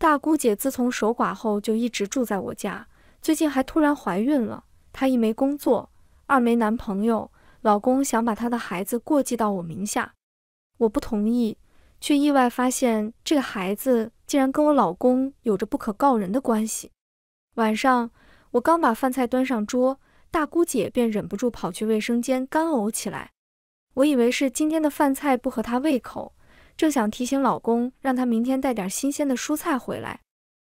大姑姐自从守寡后就一直住在我家，最近还突然怀孕了。她一没工作，二没男朋友，老公想把她的孩子过继到我名下，我不同意，却意外发现这个孩子竟然跟我老公有着不可告人的关系。晚上，我刚把饭菜端上桌，大姑姐便忍不住跑去卫生间干呕起来。我以为是今天的饭菜不合她胃口。正想提醒老公，让他明天带点新鲜的蔬菜回来。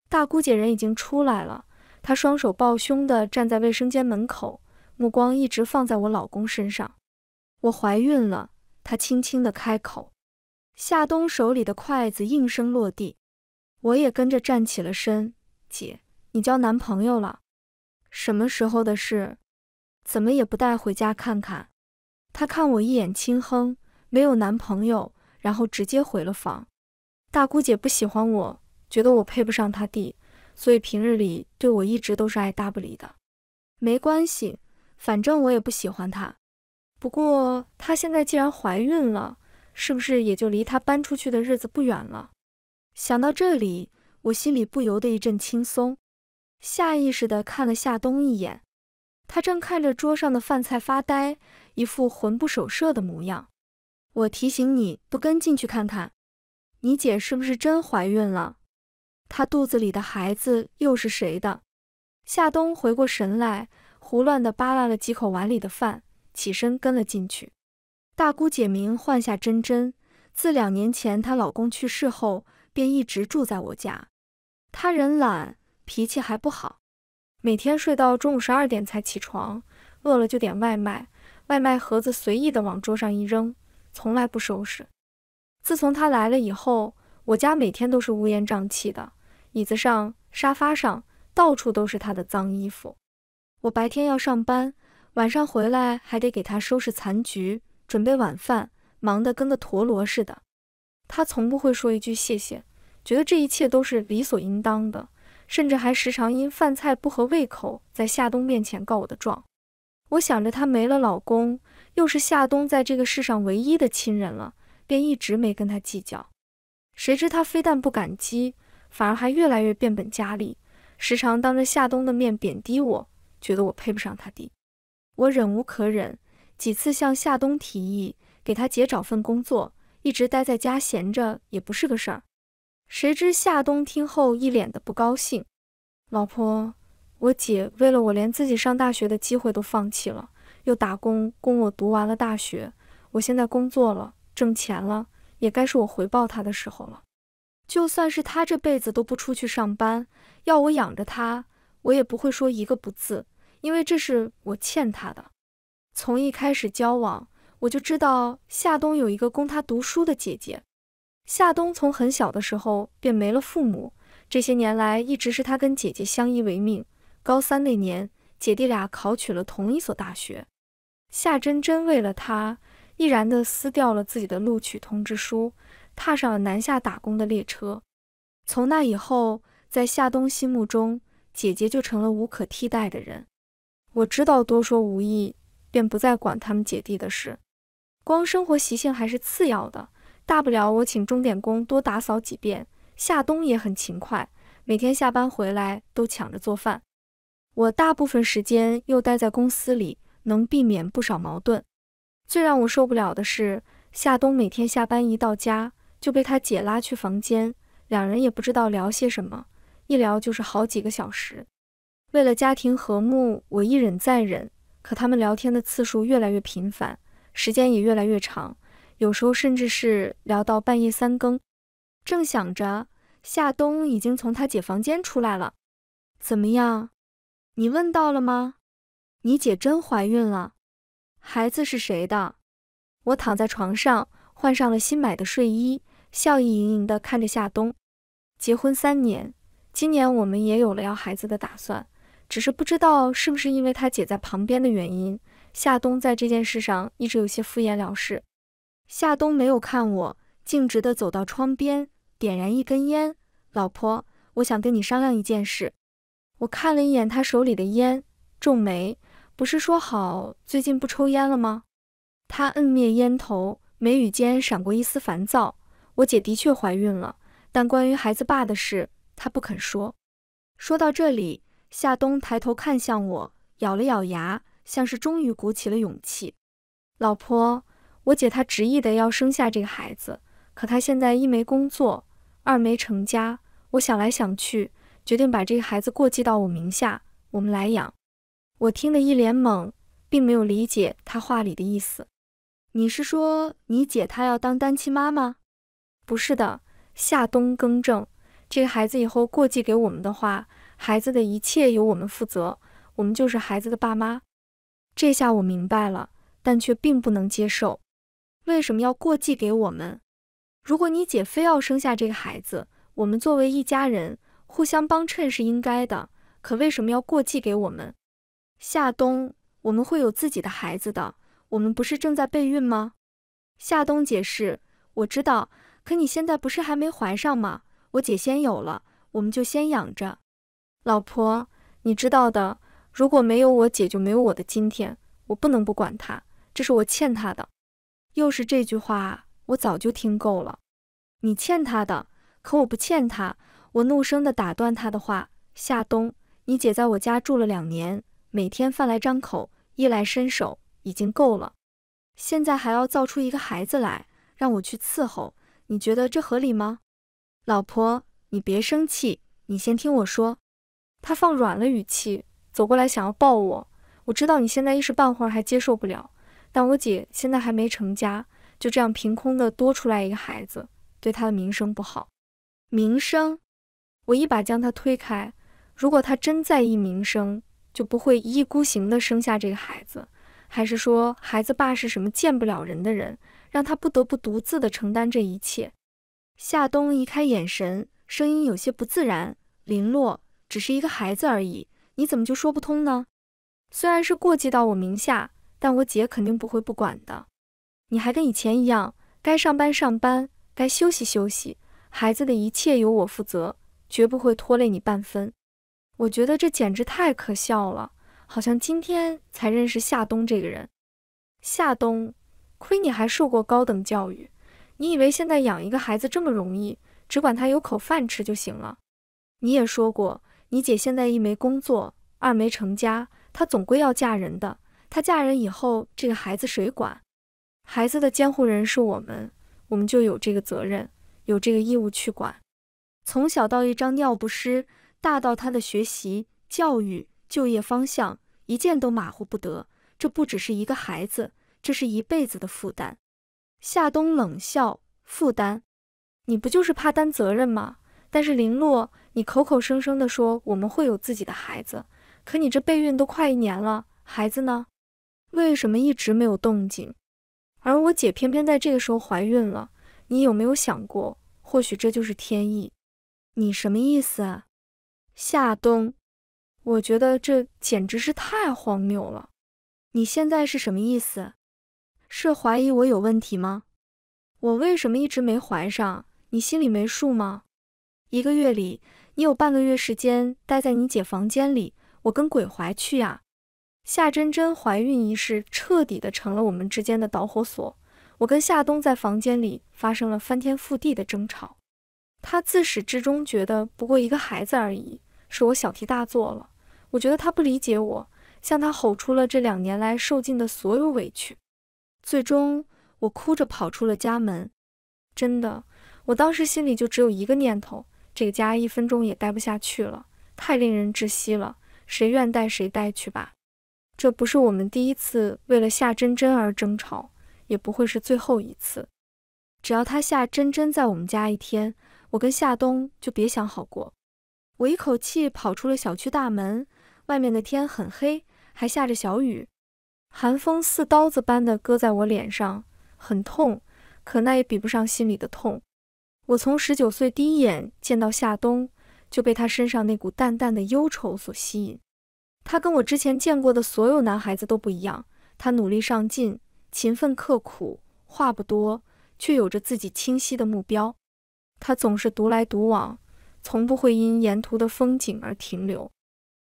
大姑姐人已经出来了，她双手抱胸的站在卫生间门口，目光一直放在我老公身上。我怀孕了，她轻轻的开口。夏冬手里的筷子应声落地，我也跟着站起了身。姐，你交男朋友了？什么时候的事？怎么也不带回家看看？她看我一眼，轻哼，没有男朋友。然后直接回了房。大姑姐不喜欢我，觉得我配不上她弟，所以平日里对我一直都是爱搭不理的。没关系，反正我也不喜欢她。不过她现在既然怀孕了，是不是也就离她搬出去的日子不远了？想到这里，我心里不由得一阵轻松，下意识地看了夏冬一眼。他正看着桌上的饭菜发呆，一副魂不守舍的模样。我提醒你，不跟进去看看，你姐是不是真怀孕了？她肚子里的孩子又是谁的？夏冬回过神来，胡乱地扒拉了几口碗里的饭，起身跟了进去。大姑姐名换下珍珍，自两年前她老公去世后，便一直住在我家。她人懒，脾气还不好，每天睡到中午十二点才起床，饿了就点外卖，外卖盒子随意地往桌上一扔。从来不收拾。自从他来了以后，我家每天都是乌烟瘴气的，椅子上、沙发上到处都是他的脏衣服。我白天要上班，晚上回来还得给他收拾残局，准备晚饭，忙得跟个陀螺似的。他从不会说一句谢谢，觉得这一切都是理所应当的，甚至还时常因饭菜不合胃口，在夏冬面前告我的状。我想着她没了老公，又是夏冬在这个世上唯一的亲人了，便一直没跟她计较。谁知她非但不感激，反而还越来越变本加厉，时常当着夏冬的面贬低我，觉得我配不上他弟。我忍无可忍，几次向夏冬提议给他姐找份工作，一直待在家闲着也不是个事儿。谁知夏冬听后一脸的不高兴，老婆。我姐为了我，连自己上大学的机会都放弃了，又打工供我读完了大学。我现在工作了，挣钱了，也该是我回报她的时候了。就算是她这辈子都不出去上班，要我养着她，我也不会说一个不字，因为这是我欠她的。从一开始交往，我就知道夏冬有一个供他读书的姐姐。夏冬从很小的时候便没了父母，这些年来一直是他跟姐姐相依为命。高三那年，姐弟俩考取了同一所大学。夏真真为了他，毅然地撕掉了自己的录取通知书，踏上了南下打工的列车。从那以后，在夏冬心目中，姐姐就成了无可替代的人。我知道多说无益，便不再管他们姐弟的事。光生活习性还是次要的，大不了我请钟点工多打扫几遍。夏冬也很勤快，每天下班回来都抢着做饭。我大部分时间又待在公司里，能避免不少矛盾。最让我受不了的是，夏冬每天下班一到家就被他姐拉去房间，两人也不知道聊些什么，一聊就是好几个小时。为了家庭和睦，我一忍再忍。可他们聊天的次数越来越频繁，时间也越来越长，有时候甚至是聊到半夜三更。正想着，夏冬已经从他姐房间出来了。怎么样？你问到了吗？你姐真怀孕了，孩子是谁的？我躺在床上，换上了新买的睡衣，笑意盈盈的看着夏冬。结婚三年，今年我们也有了要孩子的打算，只是不知道是不是因为他姐在旁边的原因，夏冬在这件事上一直有些敷衍了事。夏冬没有看我，径直的走到窗边，点燃一根烟。老婆，我想跟你商量一件事。我看了一眼他手里的烟，皱眉。不是说好最近不抽烟了吗？他摁灭烟头，眉宇间闪过一丝烦躁。我姐的确怀孕了，但关于孩子爸的事，她不肯说。说到这里，夏东抬头看向我，咬了咬牙，像是终于鼓起了勇气。老婆，我姐她执意的要生下这个孩子，可她现在一没工作，二没成家。我想来想去。决定把这个孩子过继到我名下，我们来养。我听得一脸懵，并没有理解他话里的意思。你是说你姐她要当单亲妈妈？不是的，夏冬更正，这个孩子以后过继给我们的话，孩子的一切由我们负责，我们就是孩子的爸妈。这下我明白了，但却并不能接受。为什么要过继给我们？如果你姐非要生下这个孩子，我们作为一家人。互相帮衬是应该的，可为什么要过继给我们？夏冬，我们会有自己的孩子的，我们不是正在备孕吗？夏冬解释，我知道，可你现在不是还没怀上吗？我姐先有了，我们就先养着。老婆，你知道的，如果没有我姐就没有我的今天，我不能不管她，这是我欠她的。又是这句话，我早就听够了。你欠她的，可我不欠她。我怒声地打断他的话：“夏冬，你姐在我家住了两年，每天饭来张口，衣来伸手，已经够了。现在还要造出一个孩子来让我去伺候，你觉得这合理吗？”老婆，你别生气，你先听我说。他放软了语气，走过来想要抱我。我知道你现在一时半会儿还接受不了，但我姐现在还没成家，就这样凭空的多出来一个孩子，对她的名声不好，名声。我一把将他推开。如果他真在意名声，就不会一意孤行地生下这个孩子。还是说，孩子爸是什么见不了人的人，让他不得不独自的承担这一切？夏冬移开眼神，声音有些不自然。林洛只是一个孩子而已，你怎么就说不通呢？虽然是过继到我名下，但我姐肯定不会不管的。你还跟以前一样，该上班上班，该休息休息。孩子的一切由我负责。绝不会拖累你半分，我觉得这简直太可笑了，好像今天才认识夏冬这个人。夏冬，亏你还受过高等教育，你以为现在养一个孩子这么容易，只管他有口饭吃就行了？你也说过，你姐现在一没工作，二没成家，她总归要嫁人的。她嫁人以后，这个孩子谁管？孩子的监护人是我们，我们就有这个责任，有这个义务去管。从小到一张尿不湿，大到他的学习、教育、就业方向，一件都马虎不得。这不只是一个孩子，这是一辈子的负担。夏冬冷笑：“负担？你不就是怕担责任吗？”但是林洛，你口口声声的说我们会有自己的孩子，可你这备孕都快一年了，孩子呢？为什么一直没有动静？而我姐偏偏在这个时候怀孕了，你有没有想过，或许这就是天意？你什么意思，夏冬？我觉得这简直是太荒谬了。你现在是什么意思？是怀疑我有问题吗？我为什么一直没怀上？你心里没数吗？一个月里，你有半个月时间待在你姐房间里，我跟鬼怀去呀！夏真真怀孕一事彻底的成了我们之间的导火索，我跟夏冬在房间里发生了翻天覆地的争吵。他自始至终觉得不过一个孩子而已，是我小题大做了。我觉得他不理解我，向他吼出了这两年来受尽的所有委屈。最终，我哭着跑出了家门。真的，我当时心里就只有一个念头：这个家一分钟也待不下去了，太令人窒息了。谁愿待谁待去吧。这不是我们第一次为了夏真真而争吵，也不会是最后一次。只要他夏真真在我们家一天。我跟夏冬就别想好过。我一口气跑出了小区大门，外面的天很黑，还下着小雨，寒风似刀子般的割在我脸上，很痛。可那也比不上心里的痛。我从十九岁第一眼见到夏冬，就被他身上那股淡淡的忧愁所吸引。他跟我之前见过的所有男孩子都不一样。他努力上进，勤奋刻苦，话不多，却有着自己清晰的目标。他总是独来独往，从不会因沿途的风景而停留。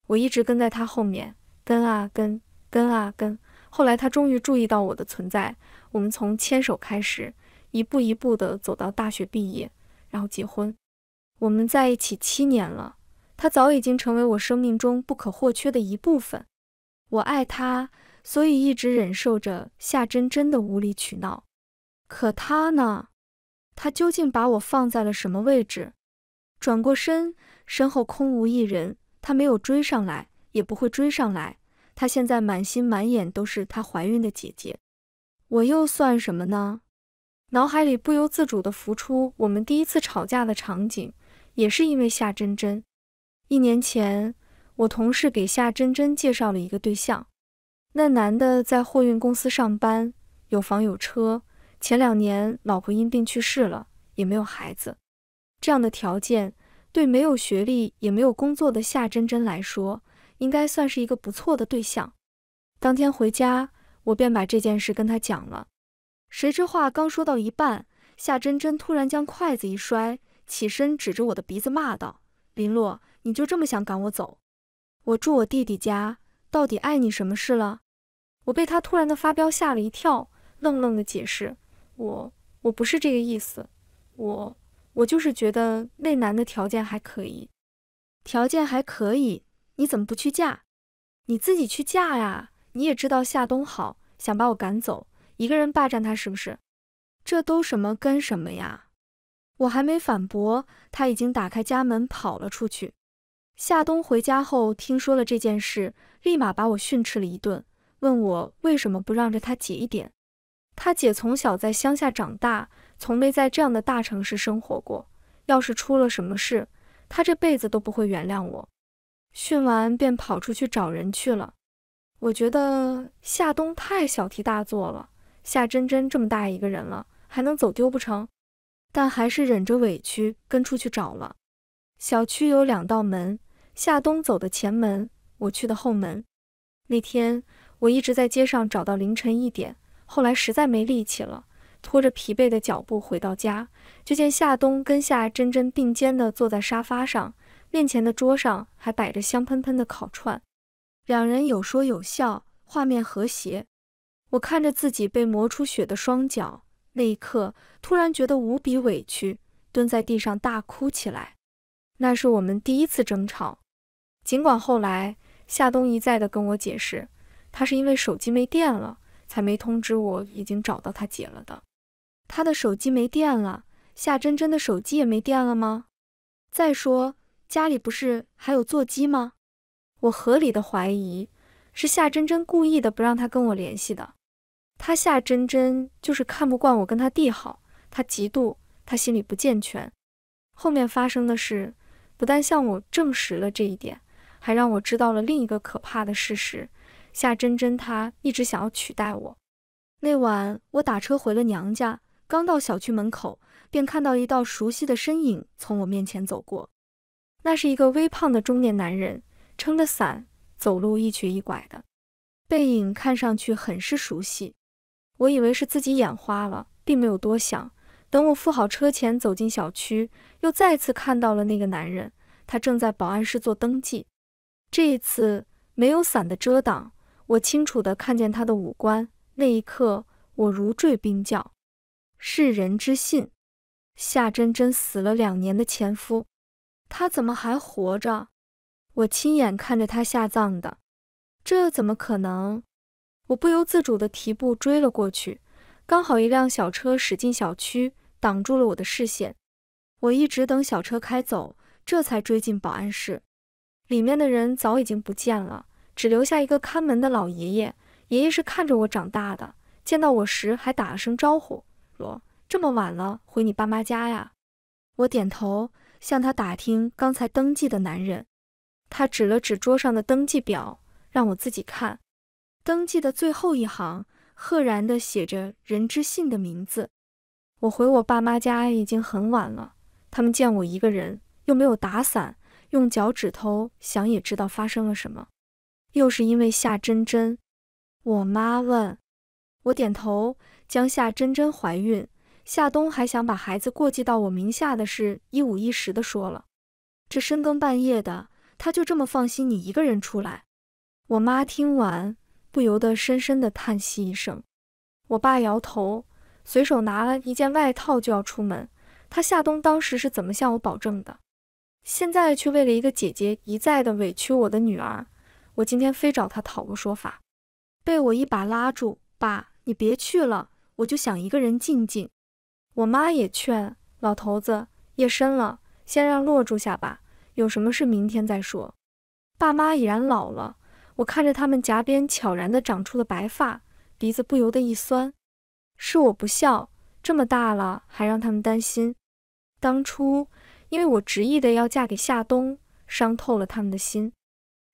我一直跟在他后面，跟啊跟，跟啊跟。后来他终于注意到我的存在。我们从牵手开始，一步一步的走到大学毕业，然后结婚。我们在一起七年了，他早已经成为我生命中不可或缺的一部分。我爱他，所以一直忍受着夏真真的无理取闹。可他呢？他究竟把我放在了什么位置？转过身，身后空无一人。他没有追上来，也不会追上来。他现在满心满眼都是她怀孕的姐姐，我又算什么呢？脑海里不由自主地浮出我们第一次吵架的场景，也是因为夏真真。一年前，我同事给夏真真介绍了一个对象，那男的在货运公司上班，有房有车。前两年，老婆因病去世了，也没有孩子。这样的条件，对没有学历也没有工作的夏真真来说，应该算是一个不错的对象。当天回家，我便把这件事跟她讲了。谁知话刚说到一半，夏真真突然将筷子一摔，起身指着我的鼻子骂道：“林洛，你就这么想赶我走？我住我弟弟家，到底碍你什么事了？”我被她突然的发飙吓了一跳，愣愣地解释。我我不是这个意思，我我就是觉得那男的条件还可以，条件还可以，你怎么不去嫁？你自己去嫁呀！你也知道夏冬好想把我赶走，一个人霸占他是不是？这都什么跟什么呀！我还没反驳，他已经打开家门跑了出去。夏冬回家后听说了这件事，立马把我训斥了一顿，问我为什么不让着他姐一点。他姐从小在乡下长大，从没在这样的大城市生活过。要是出了什么事，他这辈子都不会原谅我。训完便跑出去找人去了。我觉得夏冬太小题大做了，夏真真这么大一个人了，还能走丢不成？但还是忍着委屈跟出去找了。小区有两道门，夏冬走的前门，我去的后门。那天我一直在街上找到凌晨一点。后来实在没力气了，拖着疲惫的脚步回到家，就见夏冬跟夏真真并肩的坐在沙发上，面前的桌上还摆着香喷喷的烤串，两人有说有笑，画面和谐。我看着自己被磨出血的双脚，那一刻突然觉得无比委屈，蹲在地上大哭起来。那是我们第一次争吵，尽管后来夏冬一再的跟我解释，他是因为手机没电了。才没通知我已经找到他姐了的，他的手机没电了，夏真真的手机也没电了吗？再说家里不是还有座机吗？我合理的怀疑是夏真真故意的不让他跟我联系的，他夏真真就是看不惯我跟他弟好，他嫉妒，他心里不健全。后面发生的事不但向我证实了这一点，还让我知道了另一个可怕的事实。夏真真，她一直想要取代我。那晚，我打车回了娘家，刚到小区门口，便看到一道熟悉的身影从我面前走过。那是一个微胖的中年男人，撑着伞，走路一瘸一拐的，背影看上去很是熟悉。我以为是自己眼花了，并没有多想。等我付好车钱，走进小区，又再次看到了那个男人，他正在保安室做登记。这一次，没有伞的遮挡。我清楚的看见他的五官，那一刻我如坠冰窖。世人之信，夏真真死了两年的前夫，他怎么还活着？我亲眼看着他下葬的，这怎么可能？我不由自主的提步追了过去，刚好一辆小车驶进小区，挡住了我的视线。我一直等小车开走，这才追进保安室，里面的人早已经不见了。只留下一个看门的老爷爷，爷爷是看着我长大的，见到我时还打了声招呼，说：“这么晚了，回你爸妈家呀？”我点头，向他打听刚才登记的男人。他指了指桌上的登记表，让我自己看。登记的最后一行，赫然的写着任之信的名字。我回我爸妈家已经很晚了，他们见我一个人又没有打伞，用脚趾头想也知道发生了什么。又是因为夏真真，我妈问我，点头。将夏真真怀孕，夏冬还想把孩子过继到我名下的事一五一十的说了。这深更半夜的，他就这么放心你一个人出来？我妈听完，不由得深深的叹息一声。我爸摇头，随手拿了一件外套就要出门。他夏冬当时是怎么向我保证的？现在却为了一个姐姐，一再的委屈我的女儿。我今天非找他讨个说法，被我一把拉住。爸，你别去了，我就想一个人静静。我妈也劝，老头子，夜深了，先让洛住下吧，有什么事明天再说。爸妈已然老了，我看着他们颊边悄然的长出了白发，鼻子不由得一酸。是我不孝，这么大了还让他们担心。当初因为我执意的要嫁给夏冬，伤透了他们的心。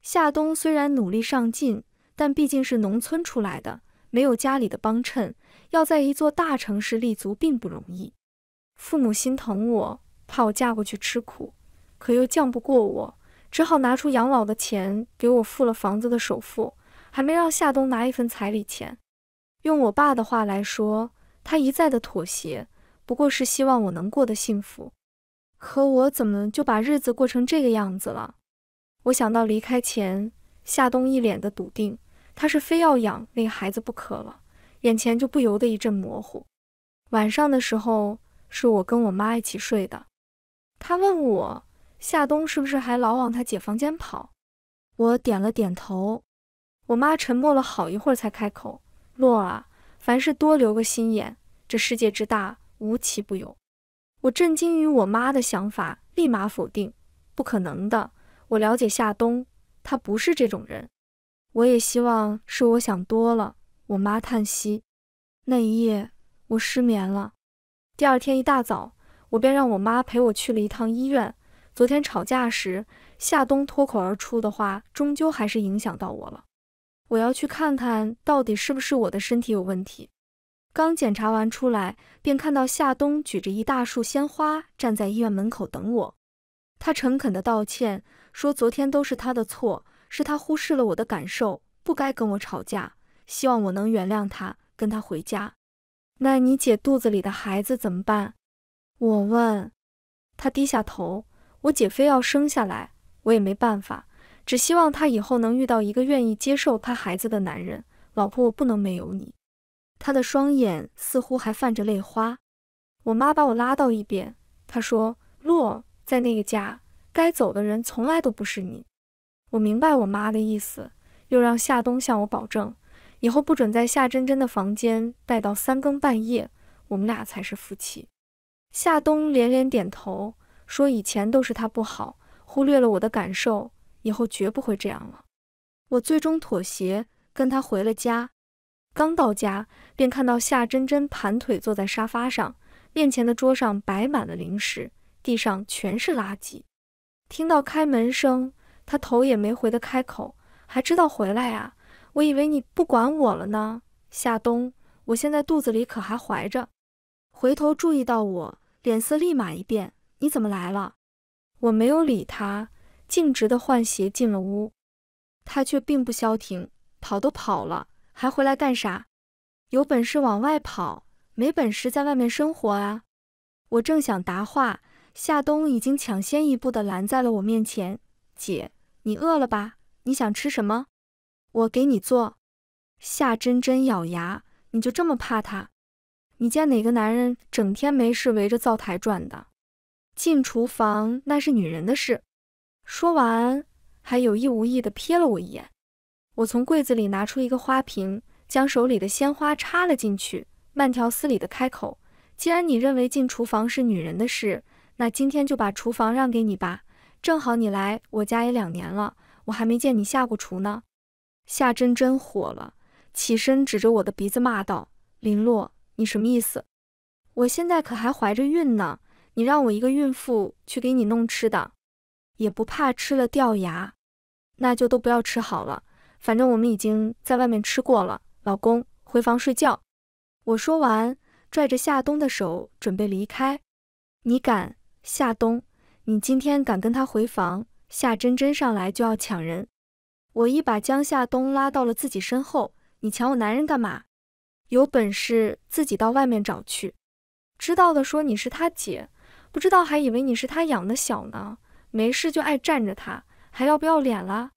夏冬虽然努力上进，但毕竟是农村出来的，没有家里的帮衬，要在一座大城市立足并不容易。父母心疼我，怕我嫁过去吃苦，可又犟不过我，只好拿出养老的钱给我付了房子的首付，还没让夏冬拿一份彩礼钱。用我爸的话来说，他一再的妥协，不过是希望我能过得幸福。可我怎么就把日子过成这个样子了？我想到离开前，夏冬一脸的笃定，他是非要养那个孩子不可了，眼前就不由得一阵模糊。晚上的时候，是我跟我妈一起睡的。她问我，夏冬是不是还老往他姐房间跑？我点了点头。我妈沉默了好一会儿，才开口：“洛啊，凡事多留个心眼，这世界之大，无奇不有。”我震惊于我妈的想法，立马否定：“不可能的。”我了解夏冬，他不是这种人。我也希望是我想多了。我妈叹息。那一夜我失眠了。第二天一大早，我便让我妈陪我去了一趟医院。昨天吵架时，夏冬脱口而出的话，终究还是影响到我了。我要去看看到底是不是我的身体有问题。刚检查完出来，便看到夏冬举着一大束鲜花站在医院门口等我。他诚恳地道歉。说昨天都是他的错，是他忽视了我的感受，不该跟我吵架。希望我能原谅他，跟他回家。那你姐肚子里的孩子怎么办？我问他，低下头，我姐非要生下来，我也没办法，只希望她以后能遇到一个愿意接受她孩子的男人。老婆，我不能没有你。他的双眼似乎还泛着泪花。我妈把我拉到一边，她说：“洛在那个家。”该走的人从来都不是你，我明白我妈的意思，又让夏冬向我保证，以后不准在夏真真的房间待到三更半夜。我们俩才是夫妻。夏冬连连点头，说以前都是他不好，忽略了我的感受，以后绝不会这样了。我最终妥协，跟他回了家。刚到家，便看到夏真真盘腿坐在沙发上，面前的桌上摆满了零食，地上全是垃圾。听到开门声，他头也没回的开口：“还知道回来啊？我以为你不管我了呢。”夏冬，我现在肚子里可还怀着。回头注意到我，脸色立马一变：“你怎么来了？”我没有理他，径直的换鞋进了屋。他却并不消停，跑都跑了，还回来干啥？有本事往外跑，没本事在外面生活啊！我正想答话。夏冬已经抢先一步的拦在了我面前，姐，你饿了吧？你想吃什么？我给你做。夏真真咬牙，你就这么怕他？你见哪个男人整天没事围着灶台转的？进厨房那是女人的事。说完，还有意无意的瞥了我一眼。我从柜子里拿出一个花瓶，将手里的鲜花插了进去，慢条斯理的开口：“既然你认为进厨房是女人的事。”那今天就把厨房让给你吧，正好你来我家也两年了，我还没见你下过厨呢。夏真真火了，起身指着我的鼻子骂道：“林洛，你什么意思？我现在可还怀着孕呢，你让我一个孕妇去给你弄吃的，也不怕吃了掉牙？那就都不要吃好了，反正我们已经在外面吃过了。老公，回房睡觉。”我说完，拽着夏冬的手准备离开。你敢！夏冬，你今天敢跟他回房？夏真真上来就要抢人，我一把将夏冬拉到了自己身后。你抢我男人干嘛？有本事自己到外面找去。知道的说你是他姐，不知道还以为你是他养的小呢。没事就爱占着他，还要不要脸了？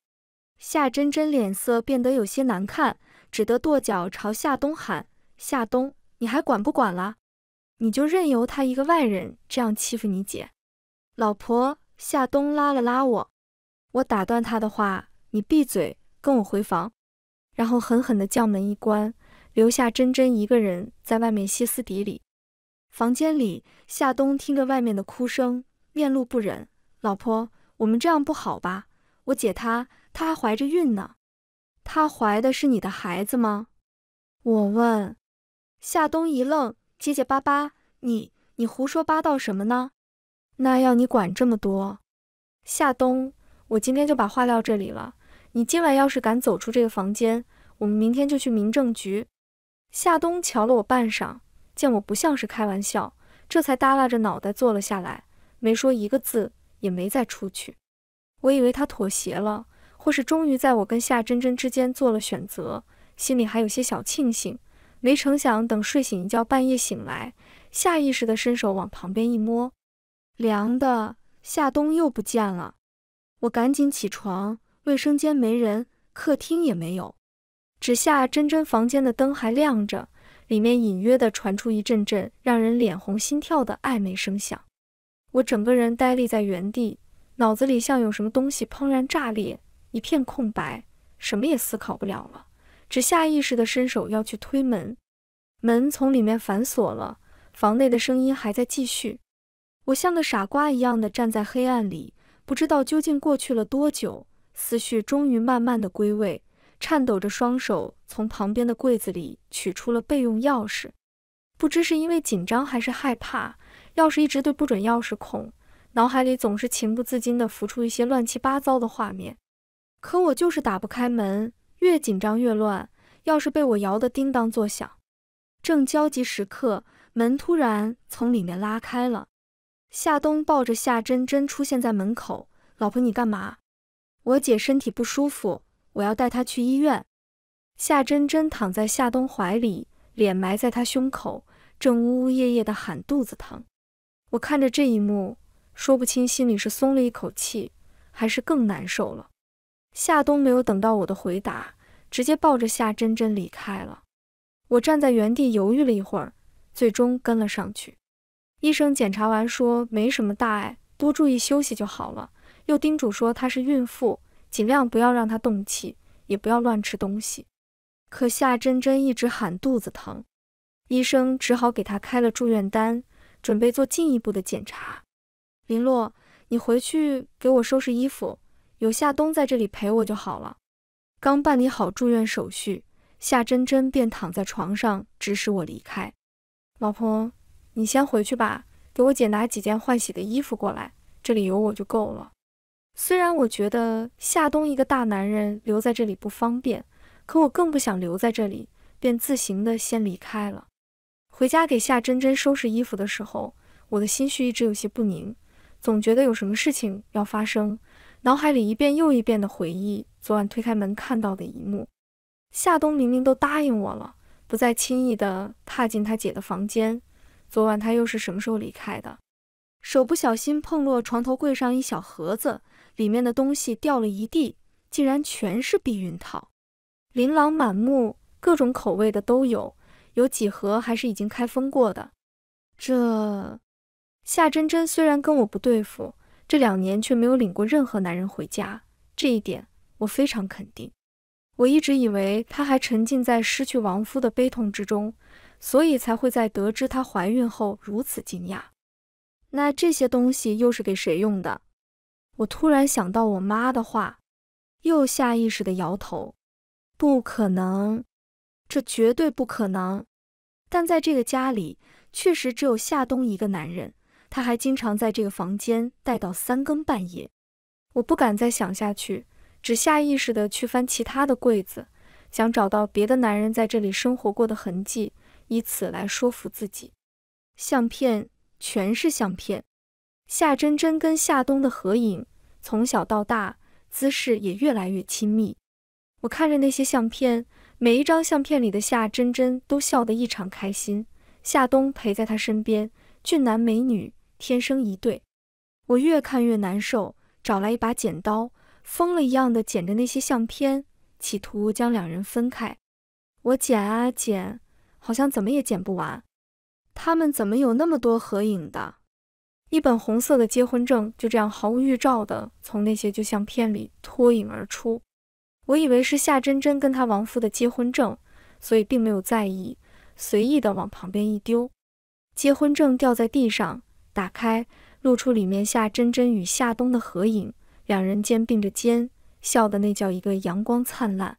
夏真真脸色变得有些难看，只得跺脚朝夏冬喊：“夏冬，你还管不管了？”你就任由他一个外人这样欺负你姐，老婆夏冬拉了拉我，我打断他的话：“你闭嘴，跟我回房。”然后狠狠地将门一关，留下珍珍一个人在外面歇斯底里。房间里，夏冬听着外面的哭声，面露不忍：“老婆，我们这样不好吧？我姐她她还怀着孕呢，她怀的是你的孩子吗？”我问。夏冬一愣。结结巴巴，你你胡说八道什么呢？那要你管这么多？夏冬，我今天就把话撂这里了。你今晚要是敢走出这个房间，我们明天就去民政局。夏冬瞧了我半晌，见我不像是开玩笑，这才耷拉着脑袋坐了下来，没说一个字，也没再出去。我以为他妥协了，或是终于在我跟夏真真之间做了选择，心里还有些小庆幸。没成想，等睡醒一觉，半夜醒来，下意识的伸手往旁边一摸，凉的夏冬又不见了。我赶紧起床，卫生间没人，客厅也没有，只夏真真房间的灯还亮着，里面隐约的传出一阵阵让人脸红心跳的暧昧声响。我整个人呆立在原地，脑子里像有什么东西砰然炸裂，一片空白，什么也思考不了了。只下意识的伸手要去推门，门从里面反锁了，房内的声音还在继续。我像个傻瓜一样的站在黑暗里，不知道究竟过去了多久，思绪终于慢慢的归位，颤抖着双手从旁边的柜子里取出了备用钥匙。不知是因为紧张还是害怕，钥匙一直对不准钥匙孔，脑海里总是情不自禁的浮出一些乱七八糟的画面，可我就是打不开门。越紧张越乱，要是被我摇得叮当作响。正焦急时刻，门突然从里面拉开了，夏冬抱着夏真真出现在门口。老婆，你干嘛？我姐身体不舒服，我要带她去医院。夏真真躺在夏冬怀里，脸埋在他胸口，正呜呜咽咽的喊肚子疼。我看着这一幕，说不清心里是松了一口气，还是更难受了。夏冬没有等到我的回答，直接抱着夏真真离开了。我站在原地犹豫了一会儿，最终跟了上去。医生检查完说没什么大碍，多注意休息就好了。又叮嘱说她是孕妇，尽量不要让她动气，也不要乱吃东西。可夏真真一直喊肚子疼，医生只好给她开了住院单，准备做进一步的检查。林洛，你回去给我收拾衣服。有夏冬在这里陪我就好了。刚办理好住院手续，夏真真便躺在床上指使我离开。老婆，你先回去吧，给我姐拿几件换洗的衣服过来，这里有我就够了。虽然我觉得夏冬一个大男人留在这里不方便，可我更不想留在这里，便自行的先离开了。回家给夏真真收拾衣服的时候，我的心绪一直有些不宁，总觉得有什么事情要发生。脑海里一遍又一遍的回忆昨晚推开门看到的一幕，夏冬明明都答应我了，不再轻易的踏进他姐的房间。昨晚他又是什么时候离开的？手不小心碰落床头柜上一小盒子，里面的东西掉了一地，竟然全是避孕套，琳琅满目，各种口味的都有，有几盒还是已经开封过的。这夏真真虽然跟我不对付。这两年却没有领过任何男人回家，这一点我非常肯定。我一直以为她还沉浸在失去亡夫的悲痛之中，所以才会在得知她怀孕后如此惊讶。那这些东西又是给谁用的？我突然想到我妈的话，又下意识地摇头。不可能，这绝对不可能。但在这个家里，确实只有夏冬一个男人。他还经常在这个房间待到三更半夜，我不敢再想下去，只下意识地去翻其他的柜子，想找到别的男人在这里生活过的痕迹，以此来说服自己。相片全是相片，夏真真跟夏冬的合影，从小到大，姿势也越来越亲密。我看着那些相片，每一张相片里的夏真真都笑得异常开心，夏冬陪在她身边，俊男美女。天生一对，我越看越难受，找来一把剪刀，疯了一样的剪着那些相片，企图将两人分开。我剪啊剪，好像怎么也剪不完。他们怎么有那么多合影的？一本红色的结婚证就这样毫无预兆的从那些旧相片里脱颖而出。我以为是夏真真跟她亡夫的结婚证，所以并没有在意，随意的往旁边一丢。结婚证掉在地上。打开，露出里面夏真真与夏冬的合影，两人肩并着肩，笑得那叫一个阳光灿烂。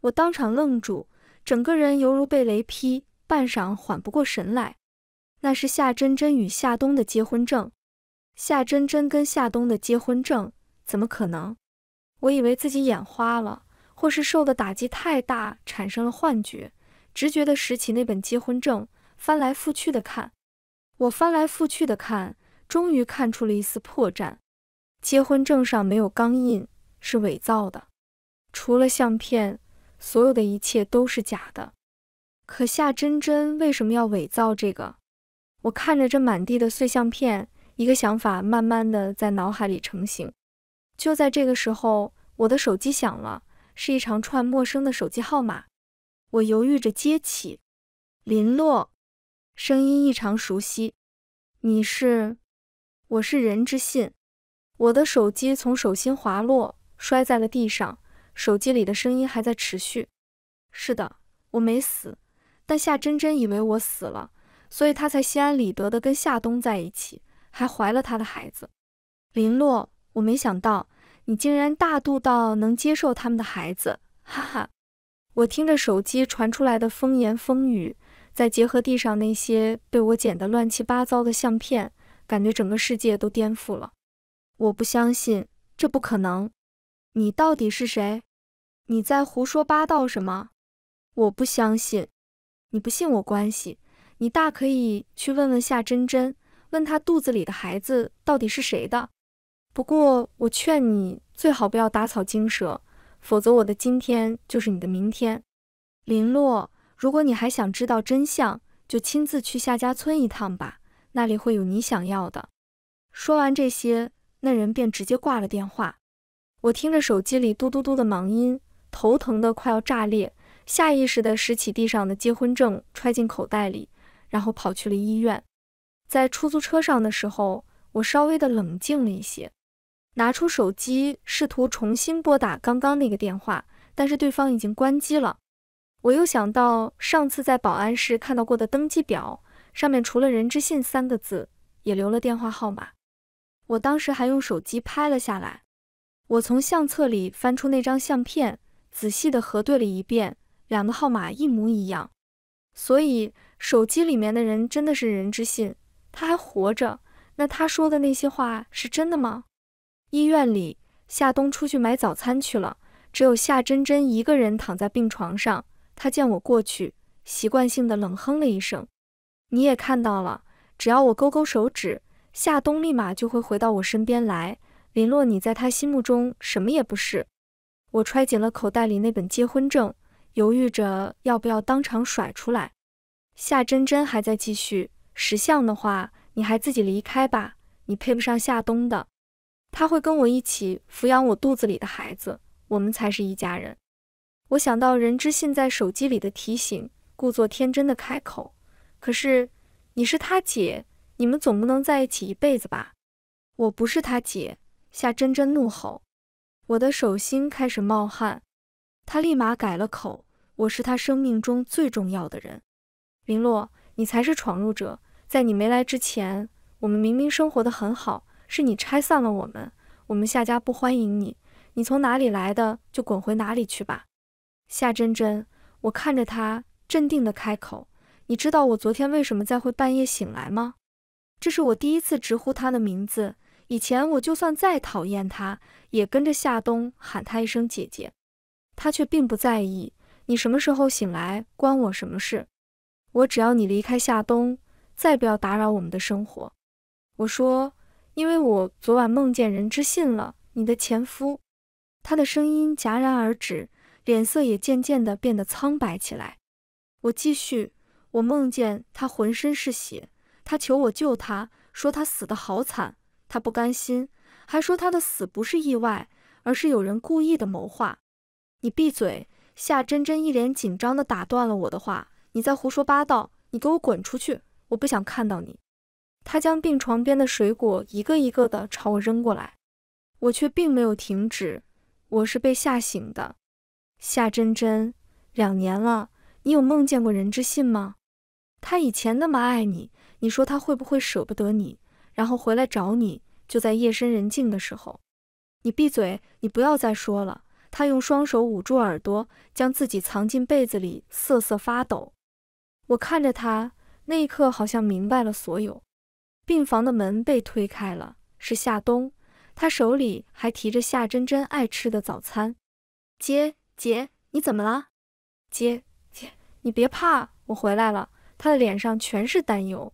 我当场愣住，整个人犹如被雷劈，半晌缓不过神来。那是夏真真与夏冬的结婚证，夏真真跟夏冬的结婚证，怎么可能？我以为自己眼花了，或是受的打击太大，产生了幻觉，直觉地拾起那本结婚证，翻来覆去地看。我翻来覆去的看，终于看出了一丝破绽，结婚证上没有钢印，是伪造的。除了相片，所有的一切都是假的。可夏真真为什么要伪造这个？我看着这满地的碎相片，一个想法慢慢的在脑海里成型。就在这个时候，我的手机响了，是一长串陌生的手机号码。我犹豫着接起，林洛。声音异常熟悉，你是？我是人之信。我的手机从手心滑落，摔在了地上。手机里的声音还在持续。是的，我没死，但夏真真以为我死了，所以她才心安理得的跟夏冬在一起，还怀了他的孩子。林洛，我没想到你竟然大度到能接受他们的孩子，哈哈。我听着手机传出来的风言风语。再结合地上那些被我捡的乱七八糟的相片，感觉整个世界都颠覆了。我不相信，这不可能。你到底是谁？你在胡说八道什么？我不相信。你不信我关系，你大可以去问问夏真真，问她肚子里的孩子到底是谁的。不过我劝你最好不要打草惊蛇，否则我的今天就是你的明天，林洛。如果你还想知道真相，就亲自去夏家村一趟吧，那里会有你想要的。说完这些，那人便直接挂了电话。我听着手机里嘟嘟嘟的忙音，头疼的快要炸裂，下意识地拾起地上的结婚证，揣进口袋里，然后跑去了医院。在出租车上的时候，我稍微的冷静了一些，拿出手机试图重新拨打刚刚那个电话，但是对方已经关机了。我又想到上次在保安室看到过的登记表，上面除了任之信三个字，也留了电话号码。我当时还用手机拍了下来。我从相册里翻出那张相片，仔细的核对了一遍，两个号码一模一样。所以手机里面的人真的是任之信，他还活着？那他说的那些话是真的吗？医院里，夏东出去买早餐去了，只有夏真真一个人躺在病床上。他见我过去，习惯性的冷哼了一声。你也看到了，只要我勾勾手指，夏冬立马就会回到我身边来。林洛，你在他心目中什么也不是。我揣紧了口袋里那本结婚证，犹豫着要不要当场甩出来。夏真真还在继续，识相的话，你还自己离开吧。你配不上夏冬的，他会跟我一起抚养我肚子里的孩子，我们才是一家人。我想到人之信在手机里的提醒，故作天真的开口：“可是你是他姐，你们总不能在一起一辈子吧？”“我不是他姐！”夏真真怒吼。我的手心开始冒汗。他立马改了口：“我是他生命中最重要的人，林洛，你才是闯入者。在你没来之前，我们明明生活的很好，是你拆散了我们。我们夏家不欢迎你，你从哪里来的就滚回哪里去吧。”夏真真，我看着她，镇定地开口：“你知道我昨天为什么在会半夜醒来吗？”这是我第一次直呼她的名字。以前我就算再讨厌她，也跟着夏冬喊她一声姐姐。她却并不在意。你什么时候醒来，关我什么事？我只要你离开夏冬，再不要打扰我们的生活。我说：“因为我昨晚梦见人之信了，你的前夫。”她的声音戛然而止。脸色也渐渐地变得苍白起来。我继续，我梦见他浑身是血，他求我救他，说他死得好惨，他不甘心，还说他的死不是意外，而是有人故意的谋划。你闭嘴！夏真真一脸紧张地打断了我的话：“你在胡说八道，你给我滚出去！我不想看到你。”他将病床边的水果一个一个地朝我扔过来，我却并没有停止。我是被吓醒的。夏真真，两年了，你有梦见过人之信吗？他以前那么爱你，你说他会不会舍不得你，然后回来找你？就在夜深人静的时候。你闭嘴，你不要再说了。他用双手捂住耳朵，将自己藏进被子里，瑟瑟发抖。我看着他，那一刻好像明白了所有。病房的门被推开了，是夏冬，他手里还提着夏真真爱吃的早餐。接。姐，你怎么了？姐姐，你别怕，我回来了。他的脸上全是担忧。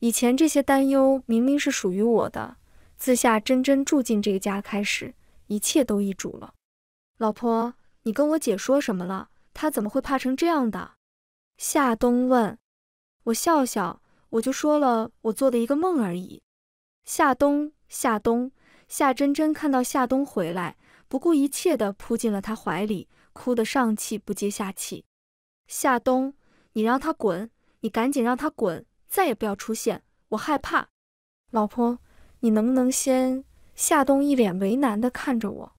以前这些担忧明明是属于我的，自夏真真住进这个家开始，一切都易主了。老婆，你跟我姐说什么了？她怎么会怕成这样的？夏冬问。我笑笑，我就说了，我做的一个梦而已。夏冬，夏冬，夏真真看到夏冬回来。不顾一切地扑进了他怀里，哭得上气不接下气。夏冬，你让他滚，你赶紧让他滚，再也不要出现。我害怕，老婆，你能不能先……夏冬一脸为难地看着我，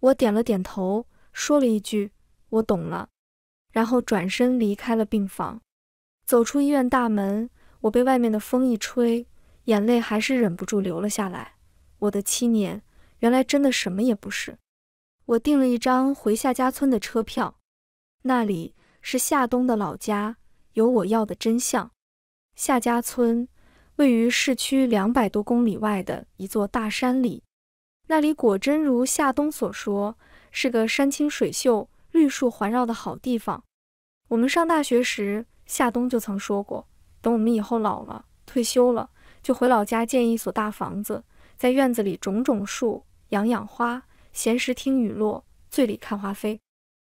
我点了点头，说了一句“我懂了”，然后转身离开了病房。走出医院大门，我被外面的风一吹，眼泪还是忍不住流了下来。我的七年。原来真的什么也不是。我订了一张回夏家村的车票，那里是夏冬的老家，有我要的真相。夏家村位于市区两百多公里外的一座大山里，那里果真如夏冬所说，是个山清水秀、绿树环绕的好地方。我们上大学时，夏冬就曾说过，等我们以后老了、退休了，就回老家建一所大房子，在院子里种种树。养养花，闲时听雨落，醉里看花飞。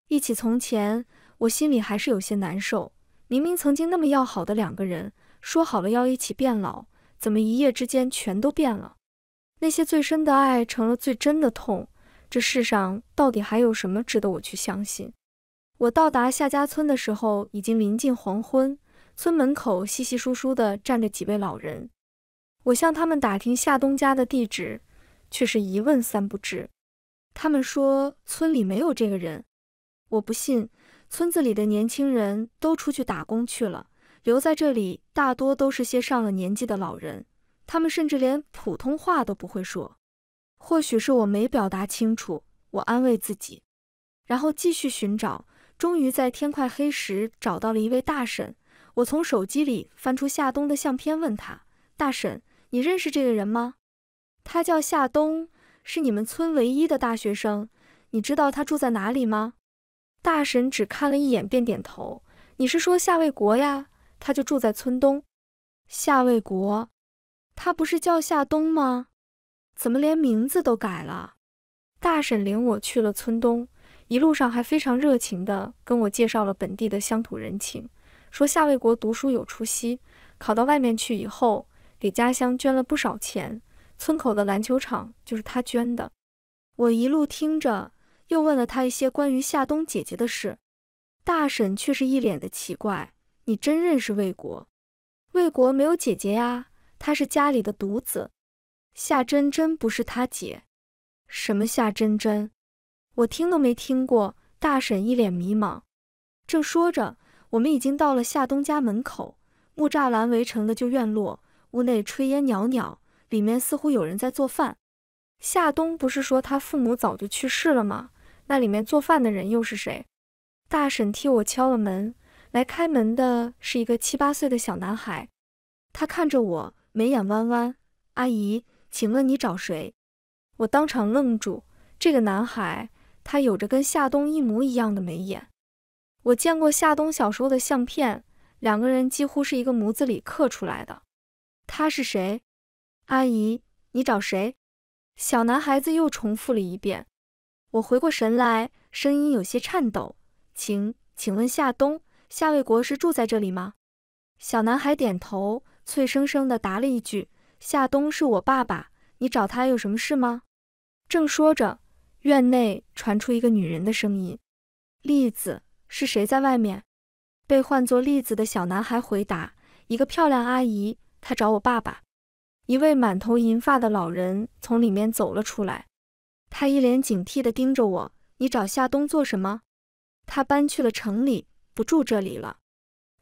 忆起从前，我心里还是有些难受。明明曾经那么要好的两个人，说好了要一起变老，怎么一夜之间全都变了？那些最深的爱，成了最真的痛。这世上到底还有什么值得我去相信？我到达夏家村的时候，已经临近黄昏。村门口稀稀疏疏的站着几位老人。我向他们打听夏东家的地址。却是一问三不知。他们说村里没有这个人，我不信。村子里的年轻人都出去打工去了，留在这里大多都是些上了年纪的老人，他们甚至连普通话都不会说。或许是我没表达清楚，我安慰自己，然后继续寻找。终于在天快黑时找到了一位大婶，我从手机里翻出夏冬的相片，问他：“大婶，你认识这个人吗？”他叫夏冬，是你们村唯一的大学生。你知道他住在哪里吗？大婶只看了一眼便点头。你是说夏卫国呀？他就住在村东。夏卫国，他不是叫夏冬吗？怎么连名字都改了？大婶领我去了村东，一路上还非常热情地跟我介绍了本地的乡土人情，说夏卫国读书有出息，考到外面去以后，给家乡捐了不少钱。村口的篮球场就是他捐的，我一路听着，又问了他一些关于夏冬姐姐的事。大婶却是一脸的奇怪：“你真认识魏国？魏国没有姐姐呀，他是家里的独子。夏真真不是他姐，什么夏真真，我听都没听过。”大婶一脸迷茫。正说着，我们已经到了夏冬家门口，木栅栏围成的旧院落，屋内炊烟袅袅。里面似乎有人在做饭。夏冬不是说他父母早就去世了吗？那里面做饭的人又是谁？大婶替我敲了门，来开门的是一个七八岁的小男孩。他看着我，眉眼弯弯。阿姨，请问你找谁？我当场愣住。这个男孩，他有着跟夏冬一模一样的眉眼。我见过夏冬小时候的相片，两个人几乎是一个模子里刻出来的。他是谁？阿姨，你找谁？小男孩子又重复了一遍。我回过神来，声音有些颤抖。请，请问夏冬、夏卫国是住在这里吗？小男孩点头，脆生生地答了一句：“夏冬是我爸爸，你找他有什么事吗？”正说着，院内传出一个女人的声音：“栗子，是谁在外面？”被唤作栗子的小男孩回答：“一个漂亮阿姨，她找我爸爸。”一位满头银发的老人从里面走了出来，他一脸警惕地盯着我：“你找夏冬做什么？”他搬去了城里，不住这里了。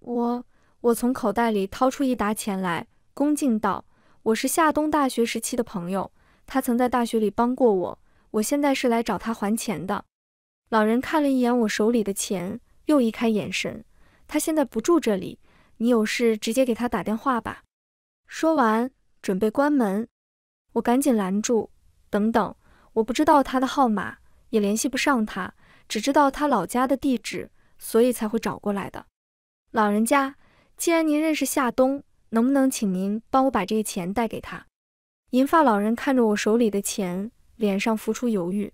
我我从口袋里掏出一沓钱来，恭敬道：“我是夏冬大学时期的朋友，他曾在大学里帮过我，我现在是来找他还钱的。”老人看了一眼我手里的钱，又移开眼神：“他现在不住这里，你有事直接给他打电话吧。”说完。准备关门，我赶紧拦住。等等，我不知道他的号码，也联系不上他，只知道他老家的地址，所以才会找过来的。老人家，既然您认识夏冬，能不能请您帮我把这个钱带给他？银发老人看着我手里的钱，脸上浮出犹豫。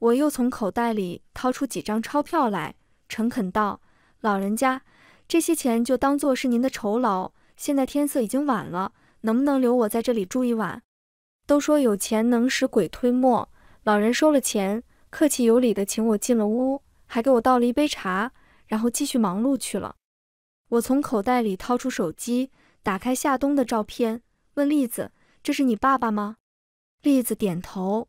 我又从口袋里掏出几张钞票来，诚恳道：“老人家，这些钱就当做是您的酬劳。现在天色已经晚了。”能不能留我在这里住一晚？都说有钱能使鬼推磨，老人收了钱，客气有礼的请我进了屋，还给我倒了一杯茶，然后继续忙碌去了。我从口袋里掏出手机，打开夏冬的照片，问栗子：“这是你爸爸吗？”栗子点头。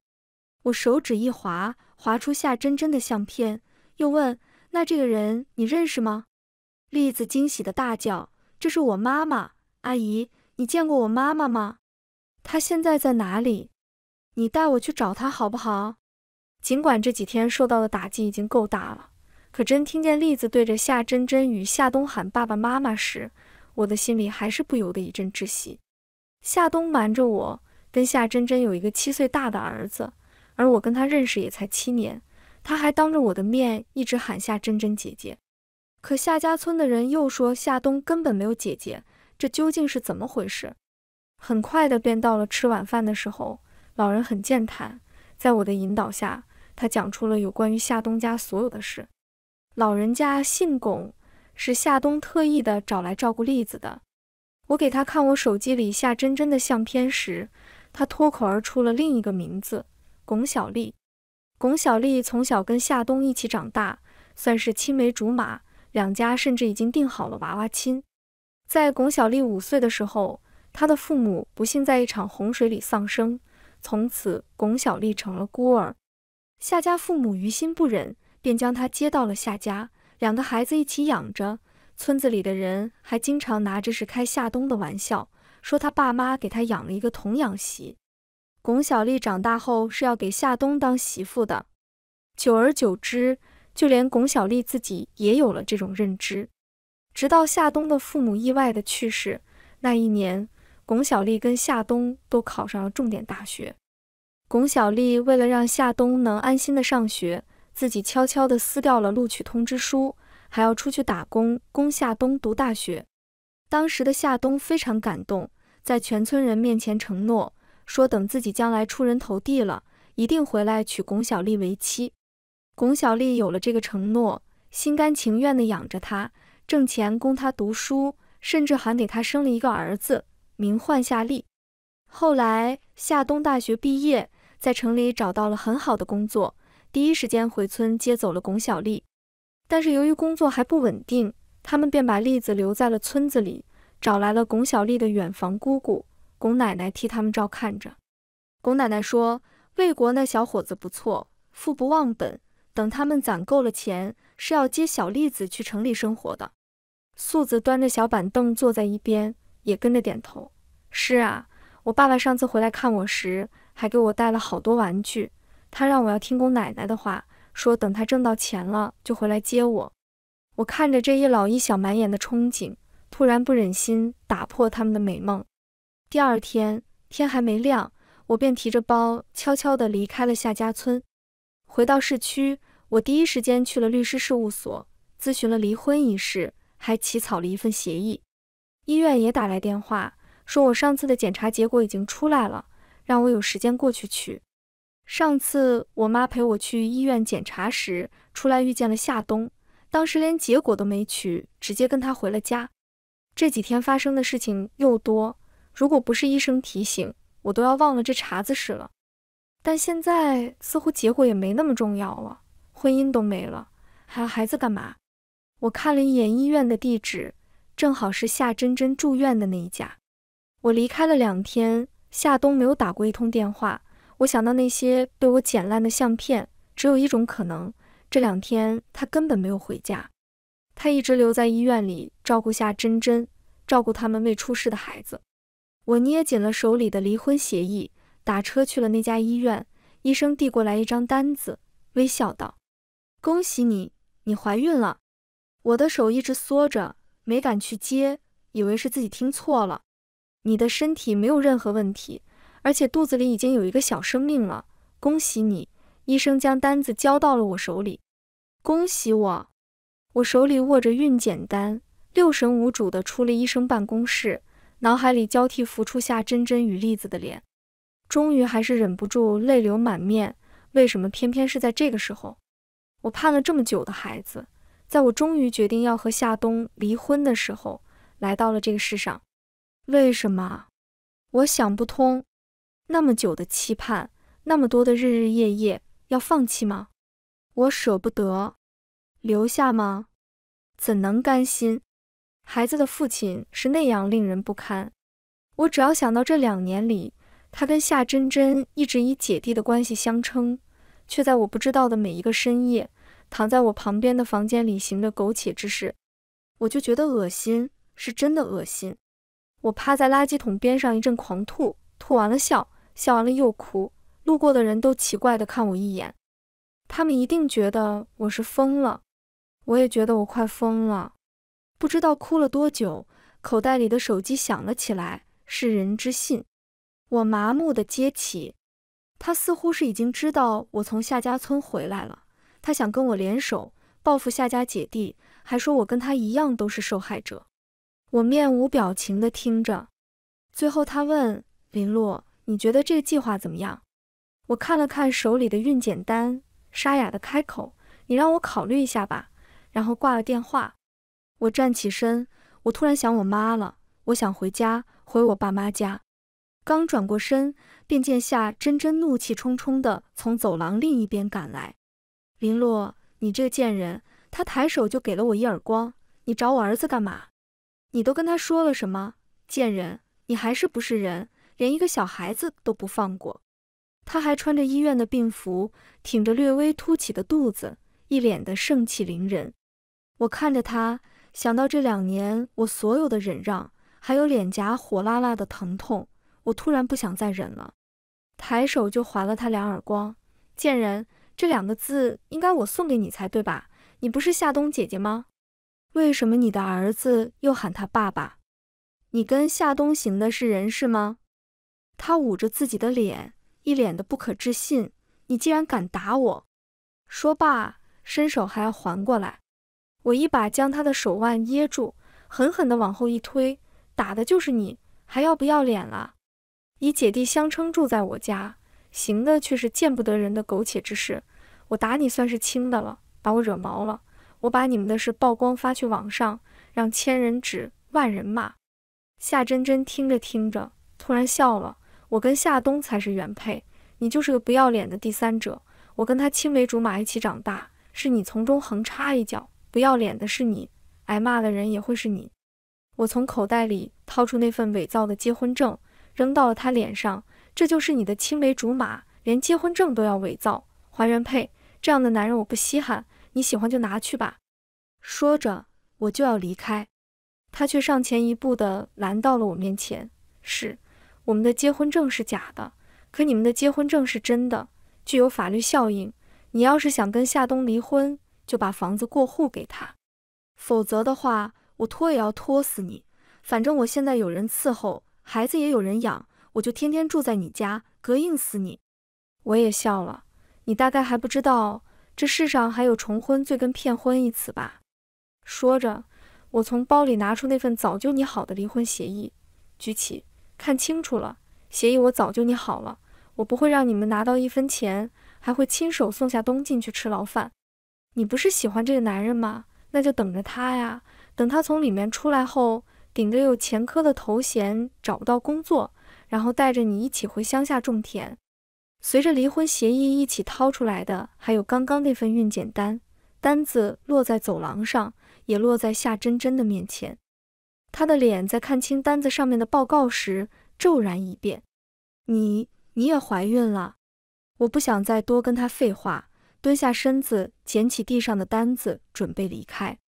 我手指一划，划出夏真真的相片，又问：“那这个人你认识吗？”栗子惊喜的大叫：“这是我妈妈，阿姨。”你见过我妈妈吗？她现在在哪里？你带我去找她好不好？尽管这几天受到的打击已经够大了，可真听见栗子对着夏真真与夏冬喊爸爸妈妈时，我的心里还是不由得一阵窒息。夏冬瞒着我，跟夏真真有一个七岁大的儿子，而我跟他认识也才七年，他还当着我的面一直喊夏真真姐姐。可夏家村的人又说夏冬根本没有姐姐。这究竟是怎么回事？很快的便到了吃晚饭的时候。老人很健谈，在我的引导下，他讲出了有关于夏东家所有的事。老人家姓巩，是夏东特意的找来照顾栗子的。我给他看我手机里夏真真的相片时，他脱口而出了另一个名字——巩小丽。巩小丽从小跟夏东一起长大，算是青梅竹马，两家甚至已经定好了娃娃亲。在巩小丽五岁的时候，她的父母不幸在一场洪水里丧生，从此巩小丽成了孤儿。夏家父母于心不忍，便将她接到了夏家，两个孩子一起养着。村子里的人还经常拿着是开夏冬的玩笑，说他爸妈给他养了一个童养媳。巩小丽长大后是要给夏冬当媳妇的。久而久之，就连巩小丽自己也有了这种认知。直到夏冬的父母意外的去世，那一年，巩小丽跟夏冬都考上了重点大学。巩小丽为了让夏冬能安心的上学，自己悄悄的撕掉了录取通知书，还要出去打工供夏冬读大学。当时的夏冬非常感动，在全村人面前承诺说，等自己将来出人头地了，一定回来娶巩小丽为妻。巩小丽有了这个承诺，心甘情愿的养着他。挣钱供他读书，甚至还给他生了一个儿子，名唤夏利。后来夏东大学毕业，在城里找到了很好的工作，第一时间回村接走了巩小丽。但是由于工作还不稳定，他们便把栗子留在了村子里，找来了巩小丽的远房姑姑巩奶奶替他们照看着。巩奶奶说：“魏国那小伙子不错，富不忘本，等他们攒够了钱，是要接小栗子去城里生活的。”素子端着小板凳坐在一边，也跟着点头。是啊，我爸爸上次回来看我时，还给我带了好多玩具。他让我要听公奶奶的话，说等他挣到钱了就回来接我。我看着这一老一小满眼的憧憬，突然不忍心打破他们的美梦。第二天天还没亮，我便提着包悄悄地离开了夏家村，回到市区。我第一时间去了律师事务所，咨询了离婚一事。还起草了一份协议，医院也打来电话说，我上次的检查结果已经出来了，让我有时间过去取。上次我妈陪我去医院检查时，出来遇见了夏冬，当时连结果都没取，直接跟他回了家。这几天发生的事情又多，如果不是医生提醒，我都要忘了这茬子事了。但现在似乎结果也没那么重要了，婚姻都没了，还要孩子干嘛？我看了一眼医院的地址，正好是夏真真住院的那一家。我离开了两天，夏冬没有打过一通电话。我想到那些被我剪烂的相片，只有一种可能：这两天他根本没有回家，他一直留在医院里照顾夏真真，照顾他们未出世的孩子。我捏紧了手里的离婚协议，打车去了那家医院。医生递过来一张单子，微笑道：“恭喜你，你怀孕了。”我的手一直缩着，没敢去接，以为是自己听错了。你的身体没有任何问题，而且肚子里已经有一个小生命了，恭喜你！医生将单子交到了我手里，恭喜我！我手里握着孕检单，六神无主地出了医生办公室，脑海里交替浮出夏真真与栗子的脸，终于还是忍不住泪流满面。为什么偏偏是在这个时候？我盼了这么久的孩子。在我终于决定要和夏冬离婚的时候，来到了这个世上。为什么？我想不通。那么久的期盼，那么多的日日夜夜，要放弃吗？我舍不得，留下吗？怎能甘心？孩子的父亲是那样令人不堪。我只要想到这两年里，他跟夏真真一直以姐弟的关系相称，却在我不知道的每一个深夜。躺在我旁边的房间里，行着苟且之事，我就觉得恶心，是真的恶心。我趴在垃圾桶边上一阵狂吐，吐完了笑，笑完了又哭。路过的人都奇怪的看我一眼，他们一定觉得我是疯了，我也觉得我快疯了。不知道哭了多久，口袋里的手机响了起来，是人之信。我麻木的接起，他似乎是已经知道我从夏家村回来了。他想跟我联手报复夏家姐弟，还说我跟他一样都是受害者。我面无表情地听着，最后他问林洛：“你觉得这个计划怎么样？”我看了看手里的孕检单，沙哑地开口：“你让我考虑一下吧。”然后挂了电话。我站起身，我突然想我妈了，我想回家，回我爸妈家。刚转过身，便见夏真真怒气冲冲地从走廊另一边赶来。林洛，你这个贱人！他抬手就给了我一耳光。你找我儿子干嘛？你都跟他说了什么？贱人，你还是不是人？连一个小孩子都不放过。他还穿着医院的病服，挺着略微凸起的肚子，一脸的盛气凌人。我看着他，想到这两年我所有的忍让，还有脸颊火辣辣的疼痛，我突然不想再忍了，抬手就还了他两耳光。贱人！这两个字应该我送给你才对吧？你不是夏冬姐姐吗？为什么你的儿子又喊他爸爸？你跟夏冬行的是人是吗？他捂着自己的脸，一脸的不可置信。你竟然敢打我！说罢，伸手还要还过来。我一把将他的手腕捏住，狠狠地往后一推。打的就是你，还要不要脸了？以姐弟相称住在我家。行的却是见不得人的苟且之事，我打你算是轻的了，把我惹毛了，我把你们的事曝光发去网上，让千人指，万人骂。夏真真听着听着，突然笑了。我跟夏冬才是原配，你就是个不要脸的第三者。我跟他青梅竹马一起长大，是你从中横插一脚，不要脸的是你，挨骂的人也会是你。我从口袋里掏出那份伪造的结婚证，扔到了他脸上。这就是你的青梅竹马，连结婚证都要伪造，还原配这样的男人我不稀罕，你喜欢就拿去吧。说着我就要离开，他却上前一步的拦到了我面前。是，我们的结婚证是假的，可你们的结婚证是真的，具有法律效应。你要是想跟夏冬离婚，就把房子过户给他，否则的话，我拖也要拖死你。反正我现在有人伺候，孩子也有人养。我就天天住在你家，膈应死你！我也笑了。你大概还不知道，这世上还有重婚罪跟骗婚一词吧？说着，我从包里拿出那份早就拟好的离婚协议，举起，看清楚了，协议我早就拟好了，我不会让你们拿到一分钱，还会亲手送夏东进去吃牢饭。你不是喜欢这个男人吗？那就等着他呀，等他从里面出来后，顶着有前科的头衔，找不到工作。然后带着你一起回乡下种田。随着离婚协议一起掏出来的，还有刚刚那份孕检单。单子落在走廊上，也落在夏真真的面前。她的脸在看清单子上面的报告时骤然一变：“你你也怀孕了？”我不想再多跟他废话，蹲下身子捡起地上的单子，准备离开。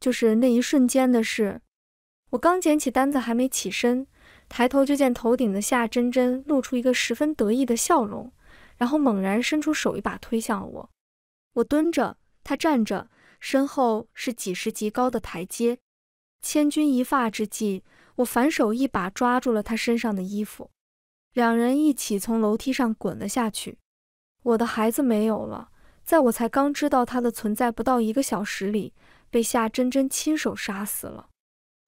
就是那一瞬间的事。我刚捡起单子，还没起身。抬头就见头顶的夏真真露出一个十分得意的笑容，然后猛然伸出手一把推向了我。我蹲着，她站着，身后是几十级高的台阶。千钧一发之际，我反手一把抓住了她身上的衣服，两人一起从楼梯上滚了下去。我的孩子没有了，在我才刚知道他的存在不到一个小时里，被夏真真亲手杀死了。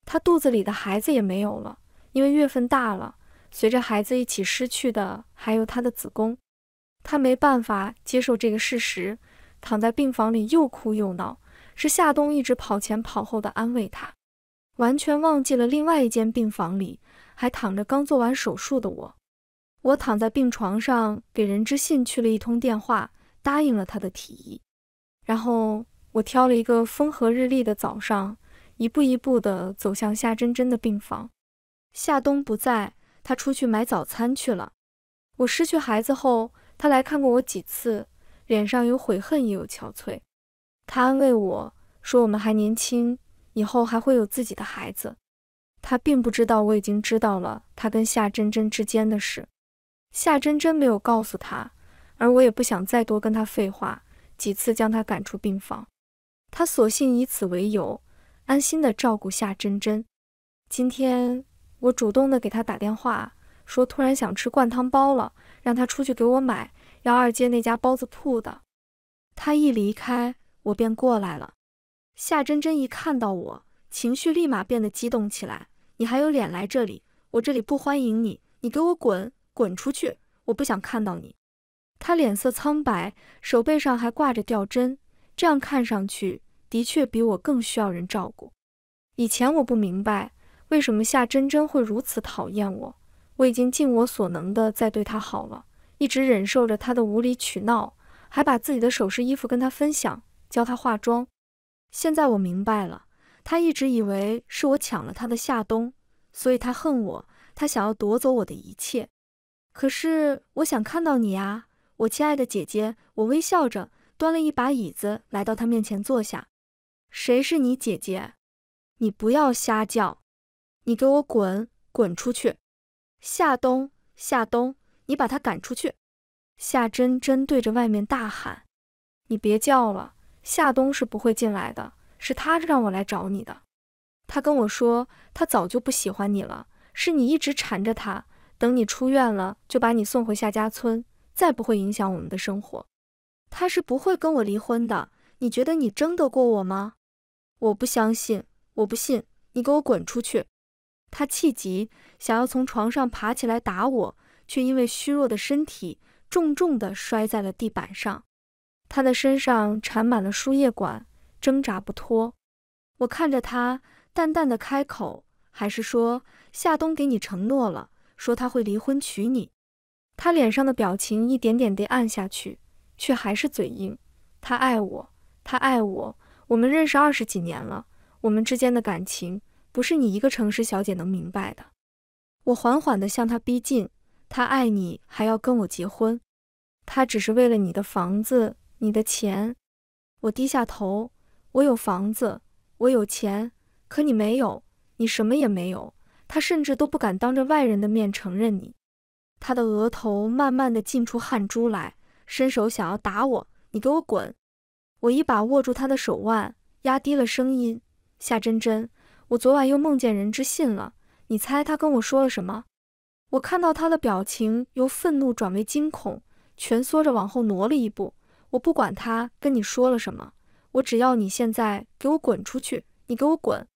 他肚子里的孩子也没有了。因为月份大了，随着孩子一起失去的还有她的子宫，她没办法接受这个事实，躺在病房里又哭又闹。是夏冬一直跑前跑后的安慰她，完全忘记了另外一间病房里还躺着刚做完手术的我。我躺在病床上，给任之信去了一通电话，答应了他的提议。然后我挑了一个风和日丽的早上，一步一步地走向夏真真的病房。夏冬不在，他出去买早餐去了。我失去孩子后，他来看过我几次，脸上有悔恨也有憔悴。他安慰我说我们还年轻，以后还会有自己的孩子。他并不知道我已经知道了他跟夏真真之间的事。夏真真没有告诉他，而我也不想再多跟他废话，几次将他赶出病房。他索性以此为由，安心的照顾夏真真。今天。我主动的给他打电话，说突然想吃灌汤包了，让他出去给我买，要二街那家包子铺的。他一离开，我便过来了。夏真真一看到我，情绪立马变得激动起来。你还有脸来这里？我这里不欢迎你，你给我滚滚出去！我不想看到你。她脸色苍白，手背上还挂着吊针，这样看上去的确比我更需要人照顾。以前我不明白。为什么夏真真会如此讨厌我？我已经尽我所能的在对她好了，一直忍受着她的无理取闹，还把自己的首饰、衣服跟她分享，教她化妆。现在我明白了，她一直以为是我抢了她的夏冬，所以她恨我，她想要夺走我的一切。可是我想看到你啊，我亲爱的姐姐。我微笑着端了一把椅子来到她面前坐下。谁是你姐姐？你不要瞎叫。你给我滚滚出去，夏冬，夏冬，你把他赶出去！夏真真对着外面大喊：“你别叫了，夏冬是不会进来的。是他让我来找你的。他跟我说，他早就不喜欢你了，是你一直缠着他。等你出院了，就把你送回夏家村，再不会影响我们的生活。他是不会跟我离婚的。你觉得你争得过我吗？我不相信，我不信！你给我滚出去！”他气急，想要从床上爬起来打我，却因为虚弱的身体，重重地摔在了地板上。他的身上缠满了输液管，挣扎不脱。我看着他，淡淡的开口：“还是说夏冬给你承诺了，说他会离婚娶你？”他脸上的表情一点点地暗下去，却还是嘴硬：“他爱我，他爱我，我们认识二十几年了，我们之间的感情……”不是你一个城市小姐能明白的。我缓缓地向他逼近。他爱你，还要跟我结婚？他只是为了你的房子，你的钱。我低下头，我有房子，我有钱，可你没有，你什么也没有。他甚至都不敢当着外人的面承认你。他的额头慢慢地浸出汗珠来，伸手想要打我。你给我滚！我一把握住他的手腕，压低了声音：“夏真真。”我昨晚又梦见人之信了，你猜他跟我说了什么？我看到他的表情由愤怒转为惊恐，蜷缩着往后挪了一步。我不管他跟你说了什么，我只要你现在给我滚出去！你给我滚！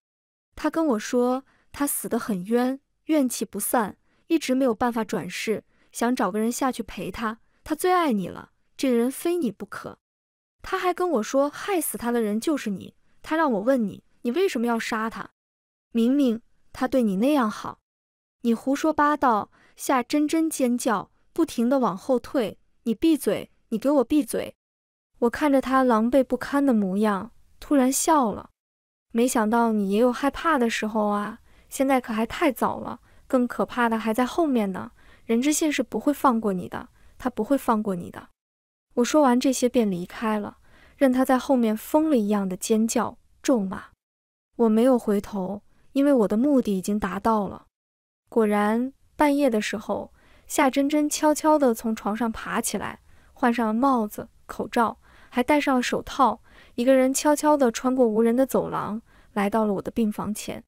他跟我说他死得很冤，怨气不散，一直没有办法转世，想找个人下去陪他。他最爱你了，这人非你不可。他还跟我说害死他的人就是你，他让我问你，你为什么要杀他？明明他对你那样好，你胡说八道！夏真真尖叫，不停地往后退。你闭嘴！你给我闭嘴！我看着他狼狈不堪的模样，突然笑了。没想到你也有害怕的时候啊！现在可还太早了，更可怕的还在后面呢。任之信是不会放过你的，他不会放过你的。我说完这些便离开了，任他在后面疯了一样的尖叫咒骂。我没有回头。因为我的目的已经达到了。果然，半夜的时候，夏真真悄悄地从床上爬起来，换上了帽子、口罩，还戴上了手套，一个人悄悄地穿过无人的走廊，来到了我的病房前。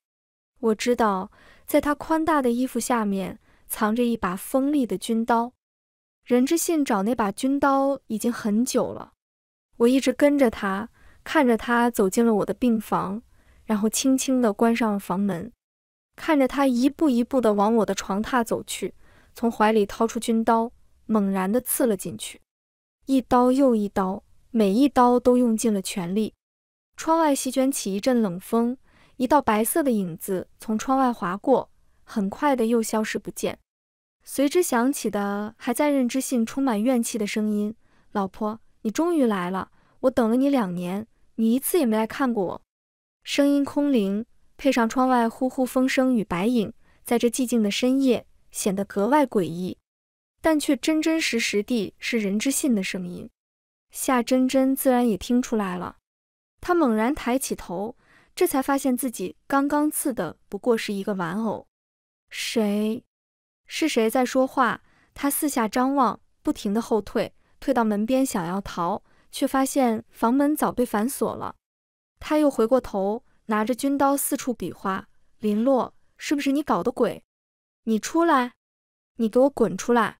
我知道，在他宽大的衣服下面藏着一把锋利的军刀。任之信找那把军刀已经很久了，我一直跟着他，看着他走进了我的病房。然后轻轻地关上了房门，看着他一步一步地往我的床榻走去，从怀里掏出军刀，猛然地刺了进去，一刀又一刀，每一刀都用尽了全力。窗外席卷起一阵冷风，一道白色的影子从窗外划过，很快的又消失不见。随之响起的，还在任之信充满怨气的声音：“老婆，你终于来了，我等了你两年，你一次也没来看过我。”声音空灵，配上窗外呼呼风声与白影，在这寂静的深夜显得格外诡异，但却真真实实地是人之信的声音。夏真真自然也听出来了，她猛然抬起头，这才发现自己刚刚刺的不过是一个玩偶。谁？是谁在说话？她四下张望，不停地后退，退到门边想要逃，却发现房门早被反锁了。他又回过头，拿着军刀四处比划。林洛，是不是你搞的鬼？你出来！你给我滚出来！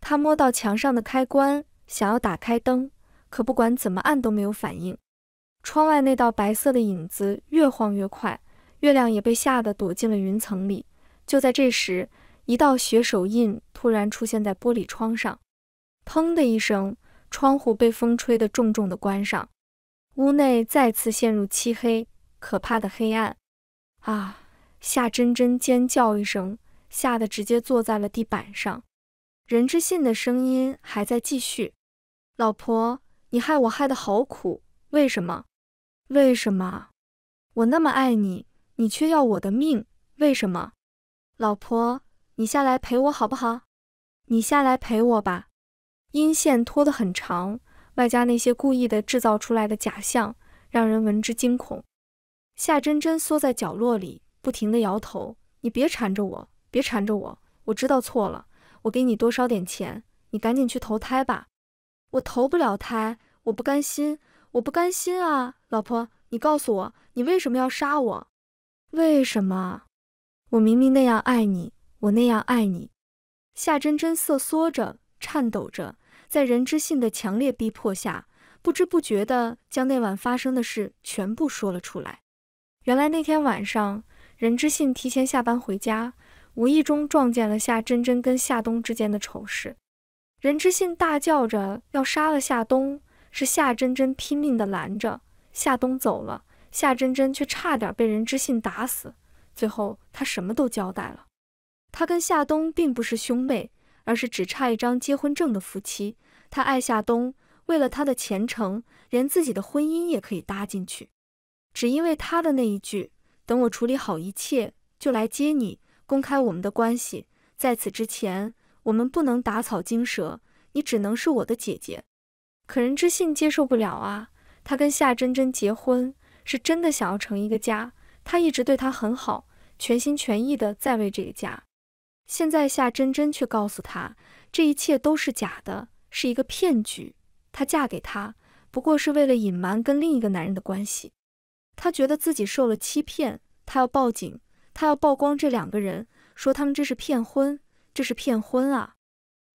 他摸到墙上的开关，想要打开灯，可不管怎么按都没有反应。窗外那道白色的影子越晃越快，月亮也被吓得躲进了云层里。就在这时，一道血手印突然出现在玻璃窗上。砰的一声，窗户被风吹得重重的关上。屋内再次陷入漆黑，可怕的黑暗啊！夏真真尖叫一声，吓得直接坐在了地板上。任之信的声音还在继续：“老婆，你害我害得好苦，为什么？为什么？我那么爱你，你却要我的命，为什么？老婆，你下来陪我好不好？你下来陪我吧。”音线拖得很长。外加那些故意的制造出来的假象，让人闻之惊恐。夏真真缩在角落里，不停地摇头：“你别缠着我，别缠着我，我知道错了，我给你多烧点钱，你赶紧去投胎吧。我投不了胎，我不甘心，我不甘心啊！老婆，你告诉我，你为什么要杀我？为什么？我明明那样爱你，我那样爱你。”夏真真瑟缩着，颤抖着。在任之信的强烈逼迫下，不知不觉地将那晚发生的事全部说了出来。原来那天晚上，任之信提前下班回家，无意中撞见了夏真真跟夏冬之间的丑事。任之信大叫着要杀了夏冬，是夏真真拼命地拦着夏冬走了。夏真真却差点被任之信打死。最后，他什么都交代了，他跟夏冬并不是兄妹。而是只差一张结婚证的夫妻，他爱夏冬，为了他的前程，连自己的婚姻也可以搭进去，只因为他的那一句：“等我处理好一切，就来接你，公开我们的关系。”在此之前，我们不能打草惊蛇，你只能是我的姐姐。可人之性接受不了啊！他跟夏真真结婚，是真的想要成一个家，他一直对她很好，全心全意的在为这个家。现在夏真真却告诉他，这一切都是假的，是一个骗局。她嫁给他，不过是为了隐瞒跟另一个男人的关系。她觉得自己受了欺骗，她要报警，她要曝光这两个人，说他们这是骗婚，这是骗婚啊！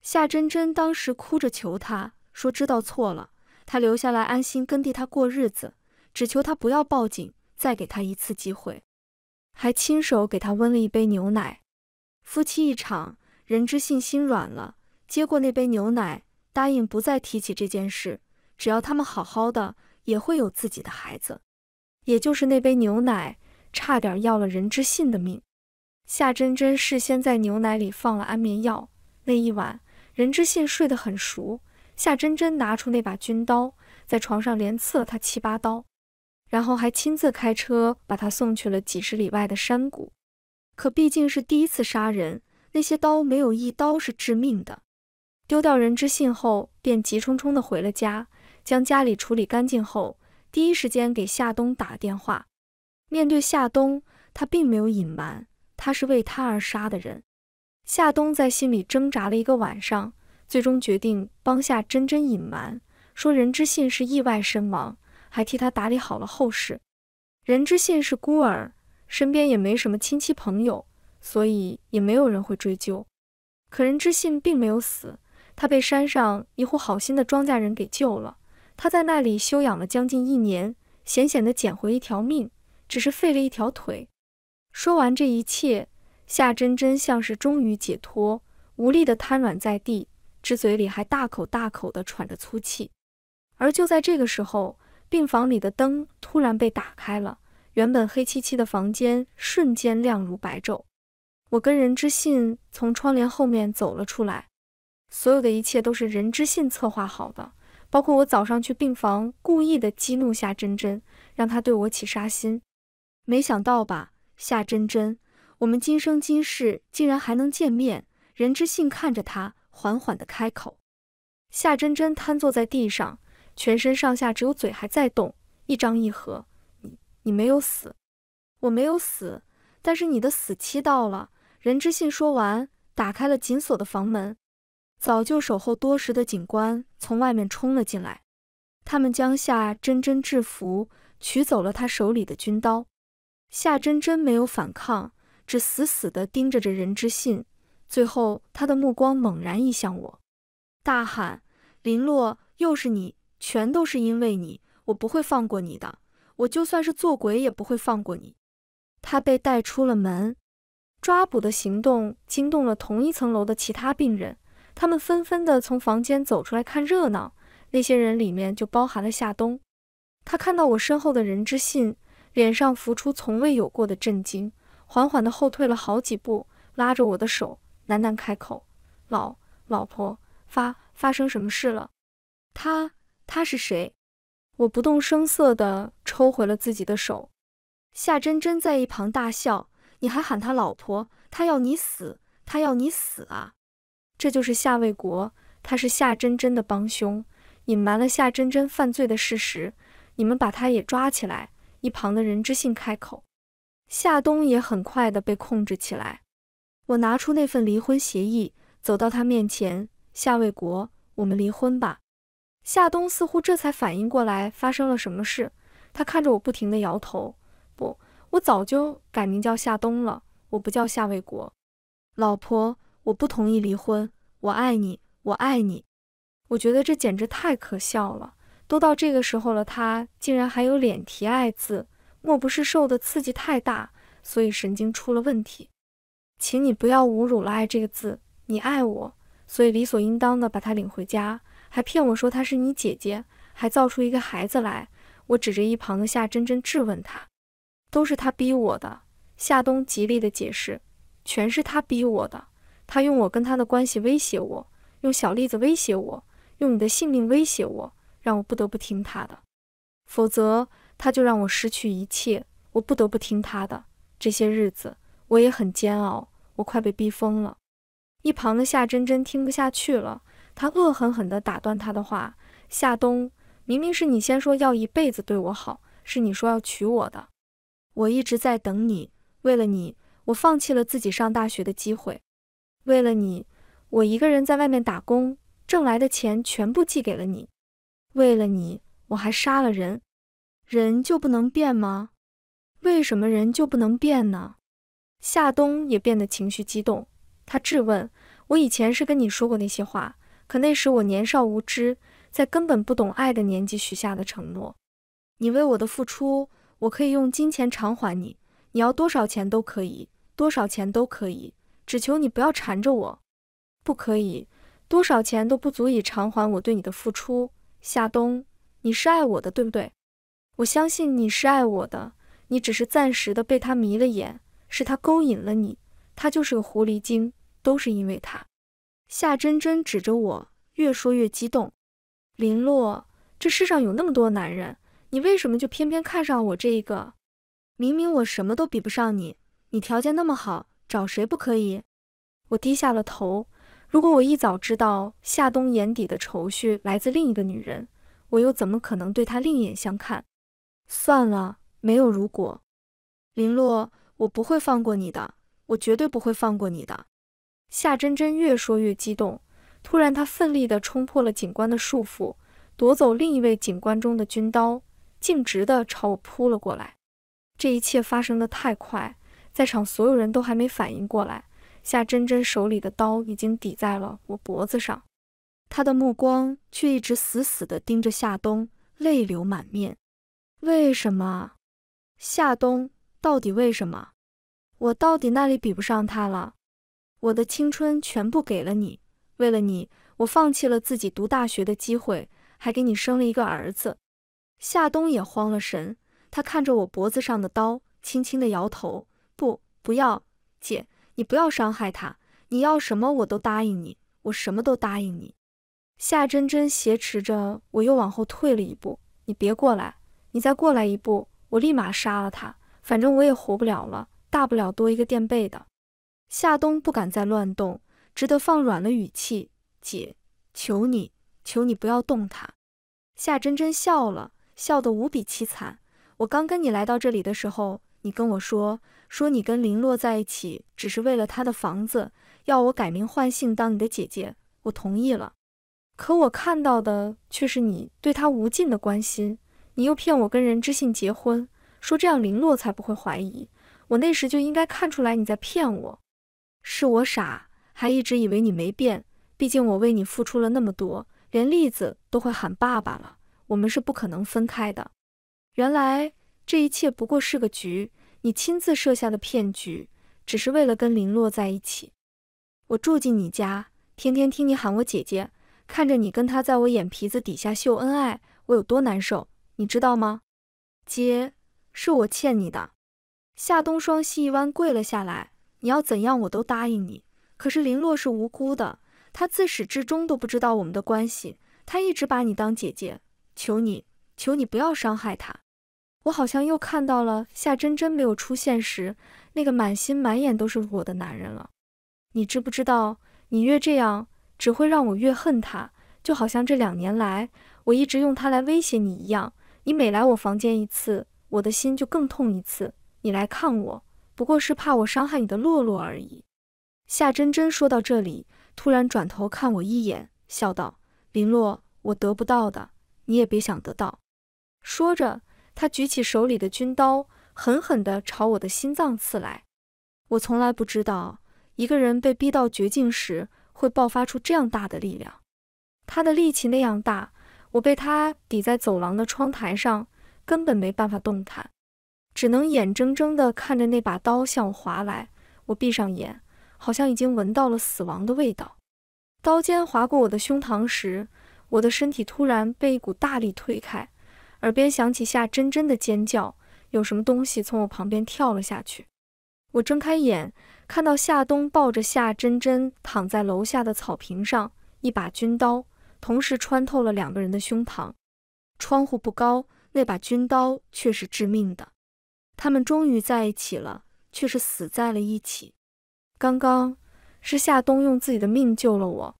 夏真真当时哭着求他说，知道错了，他留下来安心跟弟他过日子，只求他不要报警，再给他一次机会，还亲手给他温了一杯牛奶。夫妻一场，任之信心软了，接过那杯牛奶，答应不再提起这件事。只要他们好好的，也会有自己的孩子。也就是那杯牛奶，差点要了任之信的命。夏真真事先在牛奶里放了安眠药，那一晚，任之信睡得很熟。夏真真拿出那把军刀，在床上连刺了他七八刀，然后还亲自开车把他送去了几十里外的山谷。可毕竟是第一次杀人，那些刀没有一刀是致命的。丢掉人之信后，便急匆匆地回了家，将家里处理干净后，第一时间给夏冬打电话。面对夏冬，他并没有隐瞒，他是为他而杀的人。夏冬在心里挣扎了一个晚上，最终决定帮夏真真隐瞒，说人之信是意外身亡，还替他打理好了后事。人之信是孤儿。身边也没什么亲戚朋友，所以也没有人会追究。可任之信并没有死，他被山上一户好心的庄稼人给救了。他在那里休养了将近一年，险险的捡回一条命，只是废了一条腿。说完这一切，夏真真像是终于解脱，无力的瘫软在地，只嘴里还大口大口的喘着粗气。而就在这个时候，病房里的灯突然被打开了。原本黑漆漆的房间瞬间亮如白昼，我跟任之信从窗帘后面走了出来。所有的一切都是任之信策划好的，包括我早上去病房故意的激怒夏真真，让她对我起杀心。没想到吧，夏真真，我们今生今世竟然还能见面。任之信看着她，缓缓的开口。夏真真瘫坐在地上，全身上下只有嘴还在动，一张一合。你没有死，我没有死，但是你的死期到了。任之信说完，打开了紧锁的房门。早就守候多时的警官从外面冲了进来。他们将夏真真制服，取走了他手里的军刀。夏真真没有反抗，只死死地盯着这任之信。最后，他的目光猛然移向我，大喊：“林洛，又是你！全都是因为你，我不会放过你的！”我就算是做鬼也不会放过你。他被带出了门，抓捕的行动惊动了同一层楼的其他病人，他们纷纷的从房间走出来看热闹。那些人里面就包含了夏冬，他看到我身后的人之信，脸上浮出从未有过的震惊，缓缓的后退了好几步，拉着我的手，喃喃开口：“老老婆，发发生什么事了？他他是谁？”我不动声色地抽回了自己的手，夏真真在一旁大笑：“你还喊他老婆，他要你死，他要你死啊！”这就是夏卫国，他是夏真真的帮凶，隐瞒了夏真真犯罪的事实。你们把他也抓起来。”一旁的人知信开口。夏冬也很快地被控制起来。我拿出那份离婚协议，走到他面前：“夏卫国，我们离婚吧。”夏冬似乎这才反应过来发生了什么事，他看着我不停地摇头。不，我早就改名叫夏冬了，我不叫夏卫国。老婆，我不同意离婚，我爱你，我爱你。我觉得这简直太可笑了，都到这个时候了，他竟然还有脸提爱字，莫不是受的刺激太大，所以神经出了问题？请你不要侮辱了爱这个字，你爱我，所以理所应当的把他领回家。还骗我说她是你姐姐，还造出一个孩子来。我指着一旁的夏真真质问她：“都是她逼我的。”夏冬极力地解释：“全是她逼我的，她用我跟她的关系威胁我，用小丽子威胁我，用你的性命威胁我，让我不得不听她的，否则她就让我失去一切。我不得不听她的。这些日子我也很煎熬，我快被逼疯了。”一旁的夏真真听不下去了。他恶狠狠地打断他的话：“夏冬，明明是你先说要一辈子对我好，是你说要娶我的。我一直在等你，为了你，我放弃了自己上大学的机会。为了你，我一个人在外面打工，挣来的钱全部寄给了你。为了你，我还杀了人。人就不能变吗？为什么人就不能变呢？”夏冬也变得情绪激动，他质问我：“以前是跟你说过那些话？”可那时我年少无知，在根本不懂爱的年纪许下的承诺，你为我的付出，我可以用金钱偿还你。你要多少钱都可以，多少钱都可以，只求你不要缠着我。不可以，多少钱都不足以偿还我对你的付出。夏冬，你是爱我的，对不对？我相信你是爱我的，你只是暂时的被他迷了眼，是他勾引了你，他就是个狐狸精，都是因为他。夏真真指着我，越说越激动。林洛，这世上有那么多男人，你为什么就偏偏看上我这一个？明明我什么都比不上你，你条件那么好，找谁不可以？我低下了头。如果我一早知道夏冬眼底的愁绪来自另一个女人，我又怎么可能对她另眼相看？算了，没有如果。林洛，我不会放过你的，我绝对不会放过你的。夏真真越说越激动，突然，她奋力地冲破了警官的束缚，夺走另一位警官中的军刀，径直地朝我扑了过来。这一切发生的太快，在场所有人都还没反应过来，夏真真手里的刀已经抵在了我脖子上，她的目光却一直死死地盯着夏冬，泪流满面。为什么？夏冬，到底为什么？我到底哪里比不上他了？我的青春全部给了你，为了你，我放弃了自己读大学的机会，还给你生了一个儿子。夏冬也慌了神，他看着我脖子上的刀，轻轻的摇头，不，不要，姐，你不要伤害他，你要什么我都答应你，我什么都答应你。夏真真挟持着我又往后退了一步，你别过来，你再过来一步，我立马杀了他，反正我也活不了了，大不了多一个垫背的。夏冬不敢再乱动，只得放软了语气：“姐，求你，求你不要动他。”夏真真笑了笑，得无比凄惨。我刚跟你来到这里的时候，你跟我说，说你跟林洛在一起只是为了他的房子，要我改名换姓当你的姐姐，我同意了。可我看到的却是你对他无尽的关心。你又骗我跟任知性结婚，说这样林洛才不会怀疑。我那时就应该看出来你在骗我。是我傻，还一直以为你没变。毕竟我为你付出了那么多，连栗子都会喊爸爸了，我们是不可能分开的。原来这一切不过是个局，你亲自设下的骗局，只是为了跟林洛在一起。我住进你家，天天听你喊我姐姐，看着你跟他在我眼皮子底下秀恩爱，我有多难受，你知道吗？姐，是我欠你的。夏冬双膝一弯，跪了下来。你要怎样我都答应你，可是林洛是无辜的，他自始至终都不知道我们的关系，他一直把你当姐姐，求你，求你不要伤害他。我好像又看到了夏真真没有出现时，那个满心满眼都是我的男人了。你知不知道，你越这样，只会让我越恨他，就好像这两年来，我一直用他来威胁你一样。你每来我房间一次，我的心就更痛一次。你来看我。不过是怕我伤害你的洛洛而已。夏真真说到这里，突然转头看我一眼，笑道：“林洛，我得不到的，你也别想得到。”说着，她举起手里的军刀，狠狠地朝我的心脏刺来。我从来不知道，一个人被逼到绝境时，会爆发出这样大的力量。他的力气那样大，我被他抵在走廊的窗台上，根本没办法动弹。只能眼睁睁地看着那把刀向我划来，我闭上眼，好像已经闻到了死亡的味道。刀尖划过我的胸膛时，我的身体突然被一股大力推开，耳边响起夏真真的尖叫，有什么东西从我旁边跳了下去。我睁开眼，看到夏冬抱着夏真真躺在楼下的草坪上，一把军刀同时穿透了两个人的胸膛。窗户不高，那把军刀却是致命的。他们终于在一起了，却是死在了一起。刚刚是夏冬用自己的命救了我。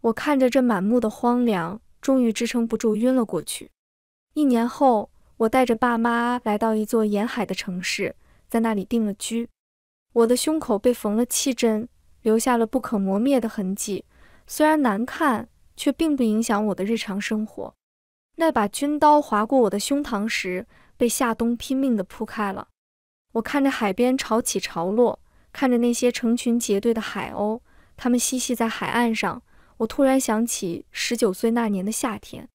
我看着这满目的荒凉，终于支撑不住，晕了过去。一年后，我带着爸妈来到一座沿海的城市，在那里定了居。我的胸口被缝了七针，留下了不可磨灭的痕迹，虽然难看，却并不影响我的日常生活。那把军刀划过我的胸膛时。被夏冬拼命地铺开了。我看着海边潮起潮落，看着那些成群结队的海鸥，它们嬉戏在海岸上。我突然想起十九岁那年的夏天，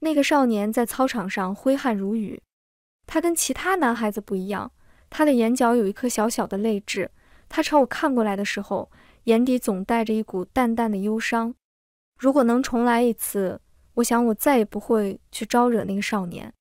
那个少年在操场上挥汗如雨。他跟其他男孩子不一样，他的眼角有一颗小小的泪痣。他朝我看过来的时候，眼底总带着一股淡淡的忧伤。如果能重来一次，我想我再也不会去招惹那个少年。